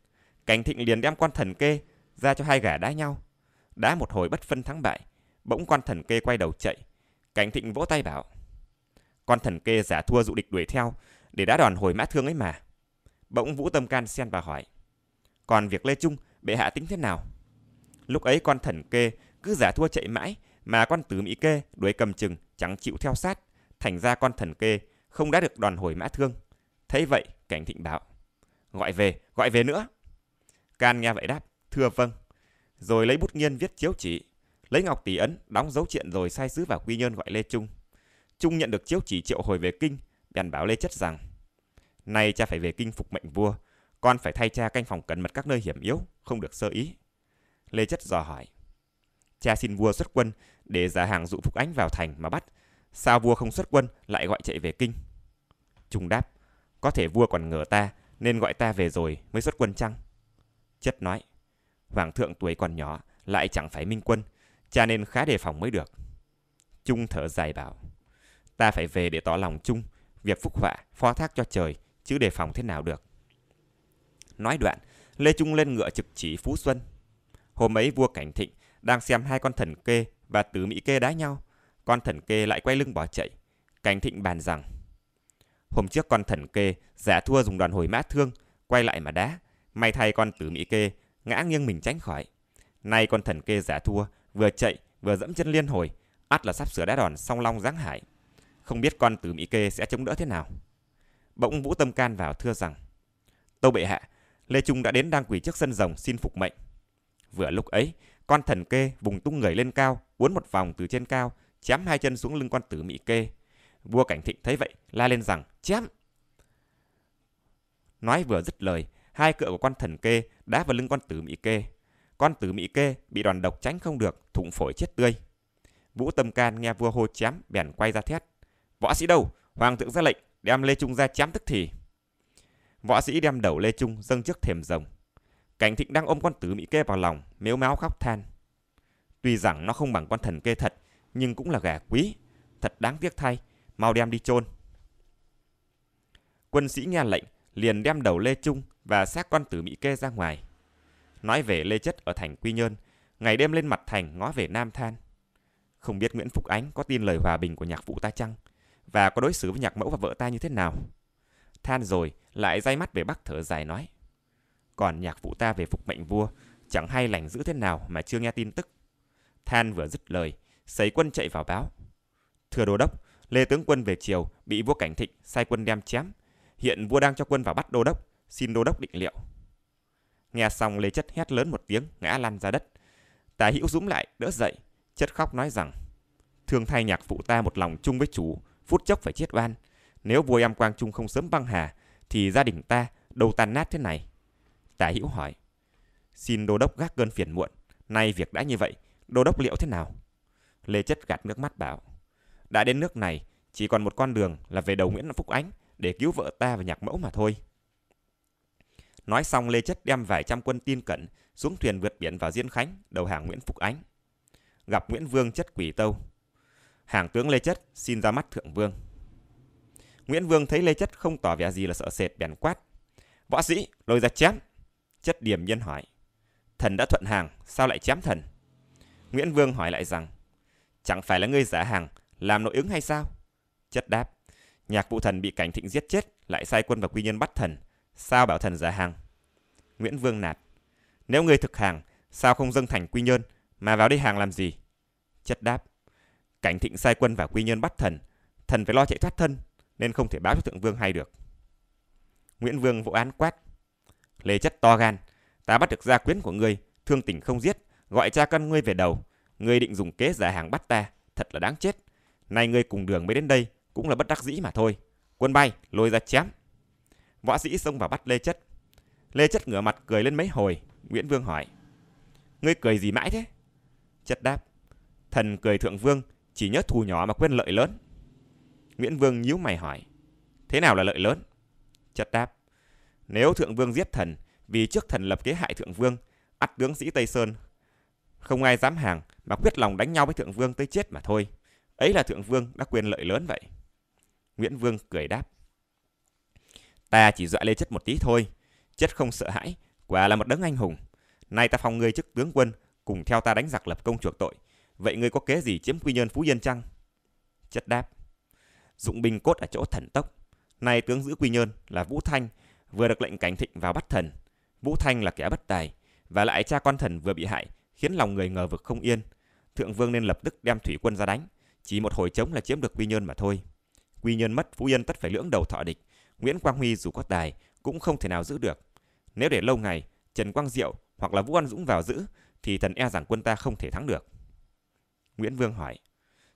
S1: Cảnh thịnh liền đem con thần kê ra cho hai gà đá nhau. Đá một hồi bất phân thắng bại, bỗng con thần kê quay đầu chạy. Cảnh thịnh vỗ tay bảo. Con thần kê giả thua dụ địch đuổi theo để đá đòn hồi mã thương ấy mà. Bỗng vũ tâm can xen và hỏi. Còn việc Lê Trung, bệ hạ tính thế nào? Lúc ấy con thần kê cứ giả thua chạy mãi mà con tử Mỹ kê đuổi cầm chừng chẳng chịu theo sát. Thành ra con thần kê không đã được đòn hồi mã thương. Thấy vậy, Cảnh thịnh bảo, gọi về, gọi về nữa. Can nghe vậy đáp, thưa vâng. Rồi lấy bút nghiên viết chiếu chỉ, lấy ngọc tỷ ấn, đóng dấu chuyện rồi sai sứ vào quy nhơn gọi Lê Trung. Trung nhận được chiếu chỉ triệu hồi về kinh, bèn bảo Lê Chất rằng, nay cha phải về kinh phục mệnh vua, con phải thay cha canh phòng cẩn mật các nơi hiểm yếu, không được sơ ý. Lê Chất dò hỏi, cha xin vua xuất quân để giả hàng dụ phục Ánh vào thành mà bắt, sao vua không xuất quân lại gọi chạy về kinh? Trung đáp, có thể vua còn ngờ ta, nên gọi ta về rồi mới xuất quân chăng? Chất nói, Hoàng thượng tuổi còn nhỏ, lại chẳng phải minh quân, cha nên khá đề phòng mới được. Trung thở dài bảo, ta phải về để tỏ lòng chung, việc phúc họa phó thác cho trời, chứ đề phòng thế nào được. Nói đoạn, Lê Trung lên ngựa trực chỉ Phú Xuân. Hôm ấy vua Cảnh Thịnh đang xem hai con thần kê và tứ mỹ kê đá nhau, con thần kê lại quay lưng bỏ chạy. Cảnh Thịnh bàn rằng, Hôm trước con thần kê, giả thua dùng đòn hồi mã thương, quay lại mà đá. May thay con tử mỹ kê, ngã nghiêng mình tránh khỏi. Nay con thần kê giả thua, vừa chạy, vừa dẫm chân liên hồi, ắt là sắp sửa đá đòn song long giáng hải. Không biết con tử mỹ kê sẽ chống đỡ thế nào. Bỗng Vũ Tâm Can vào thưa rằng, Tâu bệ hạ, Lê Trung đã đến đang quỳ trước sân rồng xin phục mệnh. Vừa lúc ấy, con thần kê vùng tung người lên cao, uốn một vòng từ trên cao, chém hai chân xuống lưng con tử mỹ kê, Vua Cảnh Thịnh thấy vậy, la lên rằng, chém! Nói vừa dứt lời, hai cựa của quan thần kê đá vào lưng con tử mỹ kê. Con tử mỹ kê bị đoàn độc tránh không được, thụng phổi chết tươi. Vũ Tâm Can nghe vua hô chém, bèn quay ra thét. Võ sĩ đâu? Hoàng thượng ra lệnh, đem Lê Trung ra chém tức thì. Võ sĩ đem đầu Lê Trung dâng trước thềm rồng. Cảnh thịnh đang ôm con tử mỹ kê vào lòng, mếu máu khóc than. Tuy rằng nó không bằng con thần kê thật, nhưng cũng là gà quý. Thật đáng tiếc thay, mau đem đi chôn. Quân sĩ nghe lệnh, liền đem đầu Lê Trung và xác con tử Mỹ Kê ra ngoài. Nói về Lê Chất ở thành Quy Nhơn, ngày đêm lên mặt thành ngó về Nam Than. Không biết Nguyễn Phục Ánh có tin lời hòa bình của nhạc vụ ta chăng? Và có đối xử với nhạc mẫu và vợ ta như thế nào? Than rồi, lại day mắt về Bắc thở dài nói. Còn nhạc vụ ta về phục mệnh vua, chẳng hay lành giữ thế nào mà chưa nghe tin tức. Than vừa dứt lời, sấy quân chạy vào báo. Thưa đô đốc, Lê tướng quân về chiều bị vua Cảnh Thịnh sai quân đem chém. Hiện vua đang cho quân vào bắt đô đốc, xin đô đốc định liệu. Nghe xong Lê Chất hét lớn một tiếng, ngã lăn ra đất. Tả Hữu dũng lại, đỡ dậy, Chất khóc nói rằng: "Thương thay nhạc phụ ta một lòng chung với chủ, phút chốc phải chết oan, nếu vua Am Quang Trung không sớm băng hà thì gia đình ta đâu tan nát thế này." Tả Hữu hỏi: "Xin đô đốc gác cơn phiền muộn, nay việc đã như vậy, đô đốc liệu thế nào?" Lê Chất gạt nước mắt bảo: đã đến nước này, chỉ còn một con đường là về đầu Nguyễn Phúc Ánh để cứu vợ ta và nhạc mẫu mà thôi. Nói xong Lê Chất đem vài trăm quân tin cẩn xuống thuyền vượt biển vào Diên Khánh, đầu hàng Nguyễn Phúc Ánh. Gặp Nguyễn Vương chất quỷ tâu. Hàng tướng Lê Chất xin ra mắt Thượng Vương. Nguyễn Vương thấy Lê Chất không tỏ vẻ gì là sợ sệt bèn quát. Võ sĩ, lôi ra chém. Chất điểm nhân hỏi. Thần đã thuận hàng, sao lại chém thần? Nguyễn Vương hỏi lại rằng. Chẳng phải là ngươi giả hàng, làm nội ứng hay sao? Chất đáp, nhạc vụ thần bị cảnh thịnh giết chết, lại sai quân và quy nhân bắt thần. Sao bảo thần giả hàng? Nguyễn Vương nạt, nếu người thực hàng, sao không dâng thành quy nhân, mà vào đây hàng làm gì? Chất đáp, cảnh thịnh sai quân và quy nhân bắt thần, thần phải lo chạy thoát thân, nên không thể báo cho thượng vương hay được. Nguyễn Vương vỗ án quát, Lê chất to gan, ta bắt được gia quyến của ngươi, thương tình không giết, gọi cha con ngươi về đầu, ngươi định dùng kế giả hàng bắt ta, thật là đáng chết, Nay ngươi cùng đường mới đến đây, cũng là bất đắc dĩ mà thôi. Quân bay, lôi ra chém. Võ sĩ xông vào bắt Lê Chất. Lê Chất ngửa mặt cười lên mấy hồi, Nguyễn Vương hỏi. Ngươi cười gì mãi thế? Chất đáp. Thần cười thượng vương, chỉ nhớ thù nhỏ mà quên lợi lớn. Nguyễn Vương nhíu mày hỏi. Thế nào là lợi lớn? Chất đáp. Nếu thượng vương giết thần, vì trước thần lập kế hại thượng vương, ắt tướng sĩ Tây Sơn. Không ai dám hàng mà quyết lòng đánh nhau với thượng vương tới chết mà thôi. Ấy là thượng vương đã quyền lợi lớn vậy. Nguyễn Vương cười đáp. Ta chỉ dọa Lê Chất một tí thôi, Chất không sợ hãi, quả là một đấng anh hùng. Nay ta phong ngươi chức tướng quân, cùng theo ta đánh giặc lập công chuộc tội. Vậy ngươi có kế gì chiếm quy nhơn phú yên chăng? Chất đáp. Dụng binh cốt ở chỗ thần tốc. Nay tướng giữ quy nhơn là Vũ Thanh, vừa được lệnh cảnh thịnh vào bắt thần. Vũ Thanh là kẻ bất tài, và lại cha con thần vừa bị hại, khiến lòng người ngờ vực không yên. Thượng vương nên lập tức đem thủy quân ra đánh, chỉ một hồi chống là chiếm được Quy Nhơn mà thôi. Quy Nhơn mất, Phú Yên tất phải lưỡng đầu thọ địch. Nguyễn Quang Huy dù có tài cũng không thể nào giữ được. Nếu để lâu ngày, Trần Quang Diệu hoặc là Vũ Văn Dũng vào giữ thì thần e rằng quân ta không thể thắng được. Nguyễn Vương hỏi: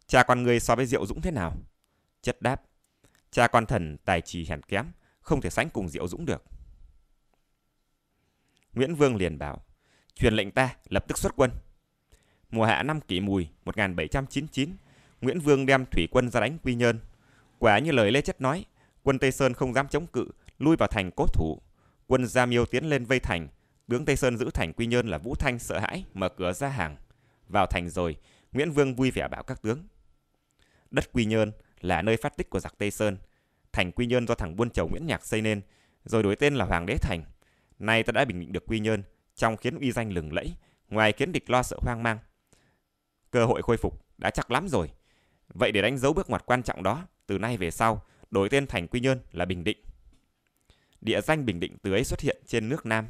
S1: "Cha con người so với Diệu Dũng thế nào?" Chất đáp: "Cha con thần tài trí hèn kém, không thể sánh cùng Diệu Dũng được." Nguyễn Vương liền bảo: "Truyền lệnh ta lập tức xuất quân." Mùa hạ năm Kỷ Mùi 1799 Nguyễn Vương đem thủy quân ra đánh Quy Nhơn. Quả như lời Lê Chất nói, quân Tây Sơn không dám chống cự, lui vào thành cố thủ. Quân Gia Miêu tiến lên vây thành, tướng Tây Sơn giữ thành Quy Nhơn là Vũ Thanh sợ hãi, mở cửa ra hàng. Vào thành rồi, Nguyễn Vương vui vẻ bảo các tướng. Đất Quy Nhơn là nơi phát tích của giặc Tây Sơn. Thành Quy Nhơn do thằng buôn chầu Nguyễn Nhạc xây nên, rồi đổi tên là Hoàng Đế Thành. Nay ta đã bình định được Quy Nhơn, trong khiến uy danh lừng lẫy, ngoài khiến địch lo sợ hoang mang. Cơ hội khôi phục đã chắc lắm rồi. Vậy để đánh dấu bước ngoặt quan trọng đó, từ nay về sau, đổi tên thành Quy Nhơn là Bình Định. Địa danh Bình Định từ ấy xuất hiện trên nước Nam.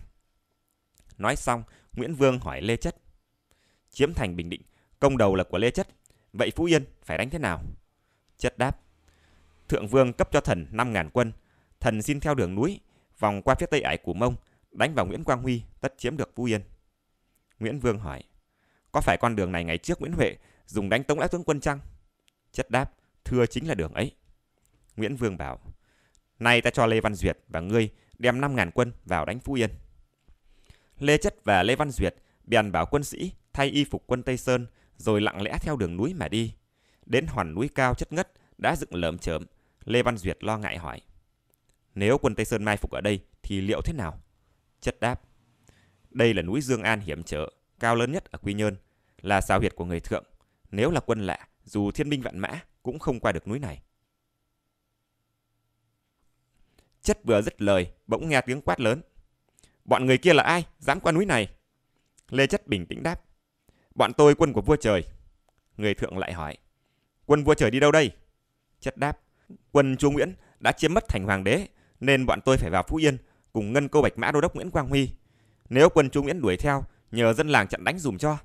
S1: Nói xong, Nguyễn Vương hỏi Lê Chất. Chiếm thành Bình Định, công đầu là của Lê Chất, vậy Phú Yên phải đánh thế nào? Chất đáp. Thượng Vương cấp cho thần 5.000 quân, thần xin theo đường núi, vòng qua phía tây ải của Mông, đánh vào Nguyễn Quang Huy, tất chiếm được Phú Yên. Nguyễn Vương hỏi, có phải con đường này ngày trước Nguyễn Huệ dùng đánh tống lão tướng quân chăng? Chất đáp, thưa chính là đường ấy. Nguyễn Vương bảo, nay ta cho Lê Văn Duyệt và ngươi đem 5.000 quân vào đánh Phú Yên. Lê Chất và Lê Văn Duyệt bèn bảo quân sĩ thay y phục quân Tây Sơn rồi lặng lẽ theo đường núi mà đi. Đến hoàn núi cao chất ngất đã dựng lởm chớm Lê Văn Duyệt lo ngại hỏi: "Nếu quân Tây Sơn mai phục ở đây thì liệu thế nào?" Chất đáp: "Đây là núi Dương An hiểm trở, cao lớn nhất ở Quy Nhơn, là sao huyệt của người thượng, nếu là quân lạ dù thiên binh vạn mã cũng không qua được núi này. Chất vừa dứt lời, bỗng nghe tiếng quát lớn. Bọn người kia là ai, dám qua núi này? Lê Chất bình tĩnh đáp. Bọn tôi quân của vua trời. Người thượng lại hỏi. Quân vua trời đi đâu đây? Chất đáp. Quân chu Nguyễn đã chiếm mất thành hoàng đế, nên bọn tôi phải vào Phú Yên cùng ngân câu bạch mã đô đốc Nguyễn Quang Huy. Nếu quân chu Nguyễn đuổi theo, nhờ dân làng chặn đánh dùm cho.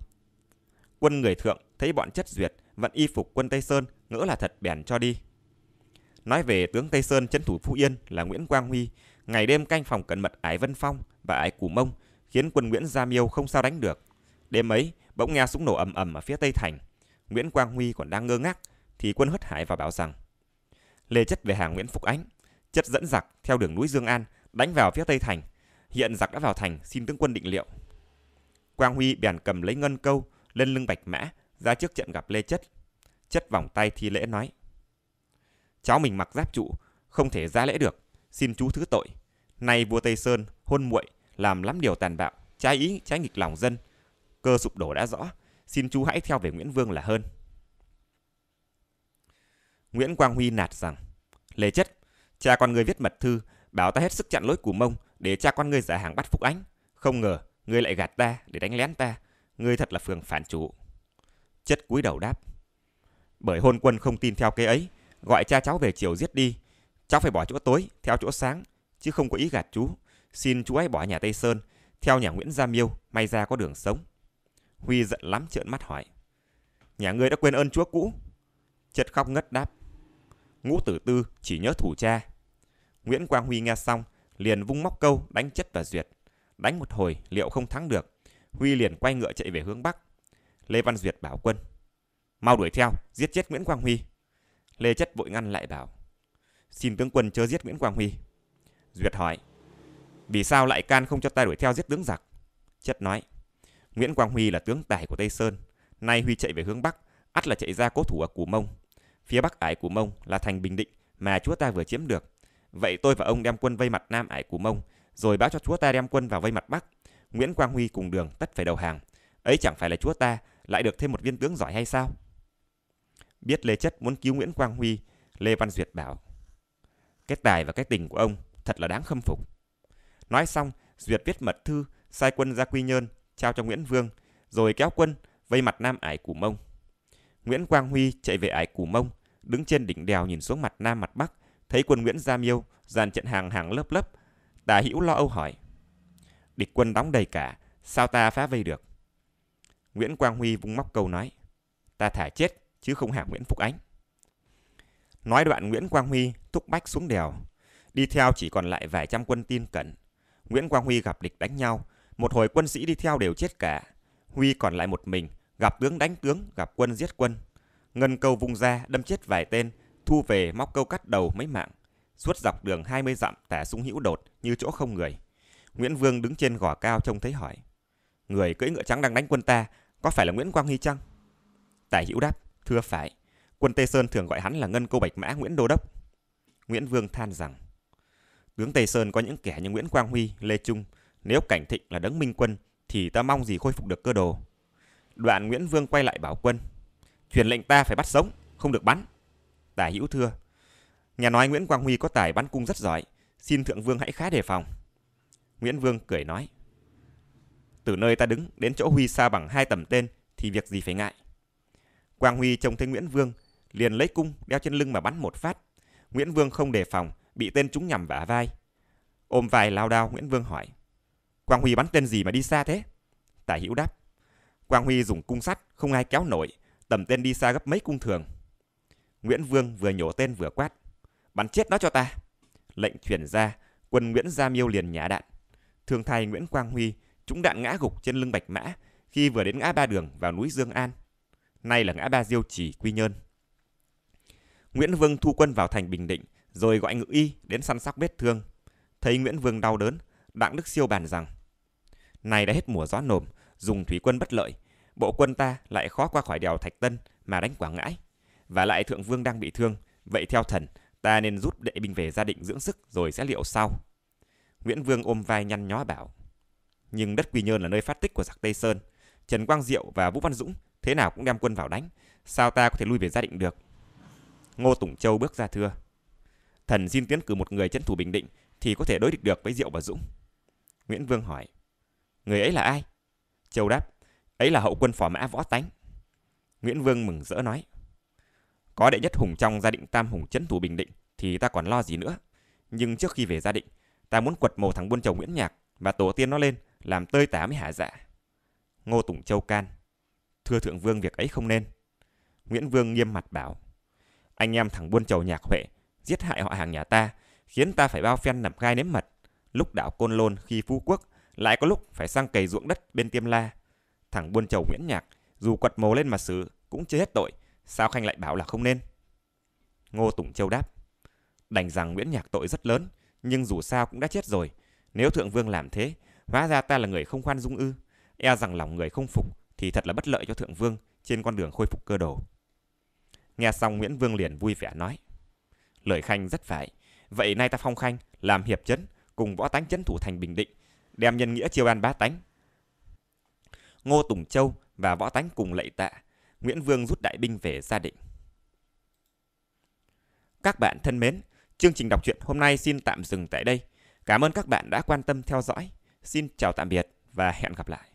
S1: Quân người thượng thấy bọn chất duyệt vẫn y phục quân Tây Sơn ngỡ là thật bèn cho đi. Nói về tướng Tây Sơn chấn thủ Phú Yên là Nguyễn Quang Huy, ngày đêm canh phòng cẩn mật Ái Vân Phong và Ái Củ Mông, khiến quân Nguyễn Gia Miêu không sao đánh được. Đêm ấy, bỗng nghe súng nổ ầm ầm ở phía Tây Thành. Nguyễn Quang Huy còn đang ngơ ngác, thì quân hất hải và bảo rằng Lê Chất về hàng Nguyễn Phúc Ánh, Chất dẫn giặc theo đường núi Dương An, đánh vào phía Tây Thành. Hiện giặc đã vào thành, xin tướng quân định liệu. Quang Huy bèn cầm lấy ngân câu, lên lưng bạch mã, ra trước trận gặp Lê Chất. Chất vòng tay thi lễ nói. Cháu mình mặc giáp trụ, không thể ra lễ được, xin chú thứ tội. Nay vua Tây Sơn, hôn muội, làm lắm điều tàn bạo, trái ý, trái nghịch lòng dân. Cơ sụp đổ đã rõ, xin chú hãy theo về Nguyễn Vương là hơn. Nguyễn Quang Huy nạt rằng, Lê Chất, cha con người viết mật thư, bảo ta hết sức chặn lối của mông để cha con người giả hàng bắt Phúc Ánh. Không ngờ, ngươi lại gạt ta để đánh lén ta, Ngươi thật là phường phản chủ. Chất cúi đầu đáp. Bởi hôn quân không tin theo kế ấy, gọi cha cháu về chiều giết đi. Cháu phải bỏ chỗ tối, theo chỗ sáng, chứ không có ý gạt chú. Xin chú ấy bỏ nhà Tây Sơn, theo nhà Nguyễn Gia Miêu, may ra có đường sống. Huy giận lắm trợn mắt hỏi. Nhà ngươi đã quên ơn chúa cũ. Chất khóc ngất đáp. Ngũ tử tư chỉ nhớ thủ cha. Nguyễn Quang Huy nghe xong, liền vung móc câu đánh chất và duyệt. Đánh một hồi liệu không thắng được, Huy liền quay ngựa chạy về hướng bắc. Lê Văn Duyệt bảo quân: "Mau đuổi theo, giết chết Nguyễn Quang Huy." Lê Chất vội ngăn lại bảo: "Xin tướng quân chớ giết Nguyễn Quang Huy." Duyệt hỏi: "Vì sao lại can không cho ta đuổi theo giết tướng giặc?" Chất nói: "Nguyễn Quang Huy là tướng tài của Tây Sơn, nay Huy chạy về hướng bắc, ắt là chạy ra cố thủ ở Củ Mông. Phía bắc ải Củ Mông là thành Bình Định mà chúa ta vừa chiếm được. Vậy tôi và ông đem quân vây mặt Nam ải Củ Mông, rồi báo cho chúa ta đem quân vào vây mặt Bắc." Nguyễn Quang Huy cùng đường tất phải đầu hàng. Ấy chẳng phải là chúa ta lại được thêm một viên tướng giỏi hay sao? Biết Lê Chất muốn cứu Nguyễn Quang Huy, Lê Văn Duyệt bảo Cái tài và cái tình của ông thật là đáng khâm phục. Nói xong, Duyệt viết mật thư, sai quân ra Quy Nhơn, trao cho Nguyễn Vương, rồi kéo quân, vây mặt Nam Ải Củ Mông. Nguyễn Quang Huy chạy về Ải Củ Mông, đứng trên đỉnh đèo nhìn xuống mặt Nam mặt Bắc, thấy quân Nguyễn Gia Miêu dàn trận hàng hàng lớp lớp. Tà Hữu lo âu hỏi, địch quân đóng đầy cả, sao ta phá vây được? Nguyễn Quang Huy vung móc câu nói, ta thả chết chứ không hạ Nguyễn Phúc Ánh. Nói đoạn Nguyễn Quang Huy thúc bách xuống đèo, đi theo chỉ còn lại vài trăm quân tin cẩn. Nguyễn Quang Huy gặp địch đánh nhau, một hồi quân sĩ đi theo đều chết cả. Huy còn lại một mình, gặp tướng đánh tướng, gặp quân giết quân. Ngân câu vung ra đâm chết vài tên, thu về móc câu cắt đầu mấy mạng. Suốt dọc đường 20 dặm tả sung hữu đột như chỗ không người. Nguyễn Vương đứng trên gò cao trông thấy hỏi. Người cưỡi ngựa trắng đang đánh quân ta, có phải là Nguyễn Quang Huy chăng? Tài hữu đáp, thưa phải. Quân Tây Sơn thường gọi hắn là Ngân Câu Bạch Mã Nguyễn Đô Đốc. Nguyễn Vương than rằng, tướng Tây Sơn có những kẻ như Nguyễn Quang Huy, Lê Trung, nếu cảnh thịnh là đấng minh quân thì ta mong gì khôi phục được cơ đồ. Đoạn Nguyễn Vương quay lại bảo quân, truyền lệnh ta phải bắt sống, không được bắn. Tả hữu thưa, nhà nói Nguyễn Quang Huy có tài bắn cung rất giỏi, xin thượng vương hãy khá đề phòng. Nguyễn Vương cười nói. Từ nơi ta đứng đến chỗ Huy xa bằng hai tầm tên thì việc gì phải ngại. Quang Huy trông thấy Nguyễn Vương, liền lấy cung đeo trên lưng mà bắn một phát. Nguyễn Vương không đề phòng, bị tên trúng nhằm vả vai. Ôm vai lao đao, Nguyễn Vương hỏi. Quang Huy bắn tên gì mà đi xa thế? Tả hữu đáp. Quang Huy dùng cung sắt, không ai kéo nổi, tầm tên đi xa gấp mấy cung thường. Nguyễn Vương vừa nhổ tên vừa quát. Bắn chết nó cho ta. Lệnh chuyển ra, quân Nguyễn Gia Miêu liền nhả đạn. Thường thay Nguyễn Quang Huy chúng đạn ngã gục trên lưng Bạch Mã khi vừa đến ngã ba đường vào núi Dương An. Nay là ngã ba Diêu Chỉ, Quy Nhơn. Nguyễn Vương thu quân vào thành Bình Định, rồi gọi ngự y đến săn sóc vết thương. Thấy Nguyễn Vương đau đớn, Đặng Đức Siêu bàn rằng, Này đã hết mùa gió nồm, dùng thủy quân bất lợi, bộ quân ta lại khó qua khỏi đèo Thạch Tân mà đánh Quảng Ngãi. Và lại Thượng Vương đang bị thương, vậy theo thần, ta nên rút đệ binh về gia định dưỡng sức rồi sẽ liệu sau. Nguyễn Vương ôm vai nhăn nhó bảo. Nhưng đất Quy Nhơn là nơi phát tích của giặc Tây Sơn. Trần Quang Diệu và Vũ Văn Dũng thế nào cũng đem quân vào đánh. Sao ta có thể lui về gia định được? Ngô Tùng Châu bước ra thưa. Thần xin tiến cử một người chấn thủ Bình Định thì có thể đối địch được với Diệu và Dũng. Nguyễn Vương hỏi. Người ấy là ai? Châu đáp. Ấy là hậu quân phò mã võ tánh. Nguyễn Vương mừng rỡ nói. Có đệ nhất hùng trong gia định tam hùng chấn thủ Bình Định thì ta còn lo gì nữa. Nhưng trước khi về gia định, ta muốn quật mồ thằng buôn chồng Nguyễn Nhạc và tổ tiên nó lên, làm tơi tả mới hả dạ. Ngô Tùng Châu can. Thưa Thượng Vương việc ấy không nên. Nguyễn Vương nghiêm mặt bảo. Anh em thằng buôn chầu nhạc huệ, giết hại họ hàng nhà ta, khiến ta phải bao phen nằm gai nếm mật. Lúc đảo Côn Lôn khi Phú Quốc, lại có lúc phải sang cày ruộng đất bên Tiêm La. Thằng buôn chầu Nguyễn Nhạc, dù quật mồ lên mà xử, cũng chưa hết tội. Sao Khanh lại bảo là không nên? Ngô Tùng Châu đáp. Đành rằng Nguyễn Nhạc tội rất lớn, nhưng dù sao cũng đã chết rồi. Nếu Thượng Vương làm thế, hóa ra ta là người không khoan dung ư. E rằng lòng người không phục thì thật là bất lợi cho Thượng Vương trên con đường khôi phục cơ đồ. Nghe xong Nguyễn Vương liền vui vẻ nói. Lời Khanh rất phải. Vậy nay ta phong Khanh làm hiệp chấn cùng võ tánh chấn thủ thành Bình Định, đem nhân nghĩa chiêu an bá tánh. Ngô Tùng Châu và võ tánh cùng lạy tạ. Nguyễn Vương rút đại binh về gia định. Các bạn thân mến, Chương trình đọc truyện hôm nay xin tạm dừng tại đây. Cảm ơn các bạn đã quan tâm theo dõi. Xin chào tạm biệt và hẹn gặp lại.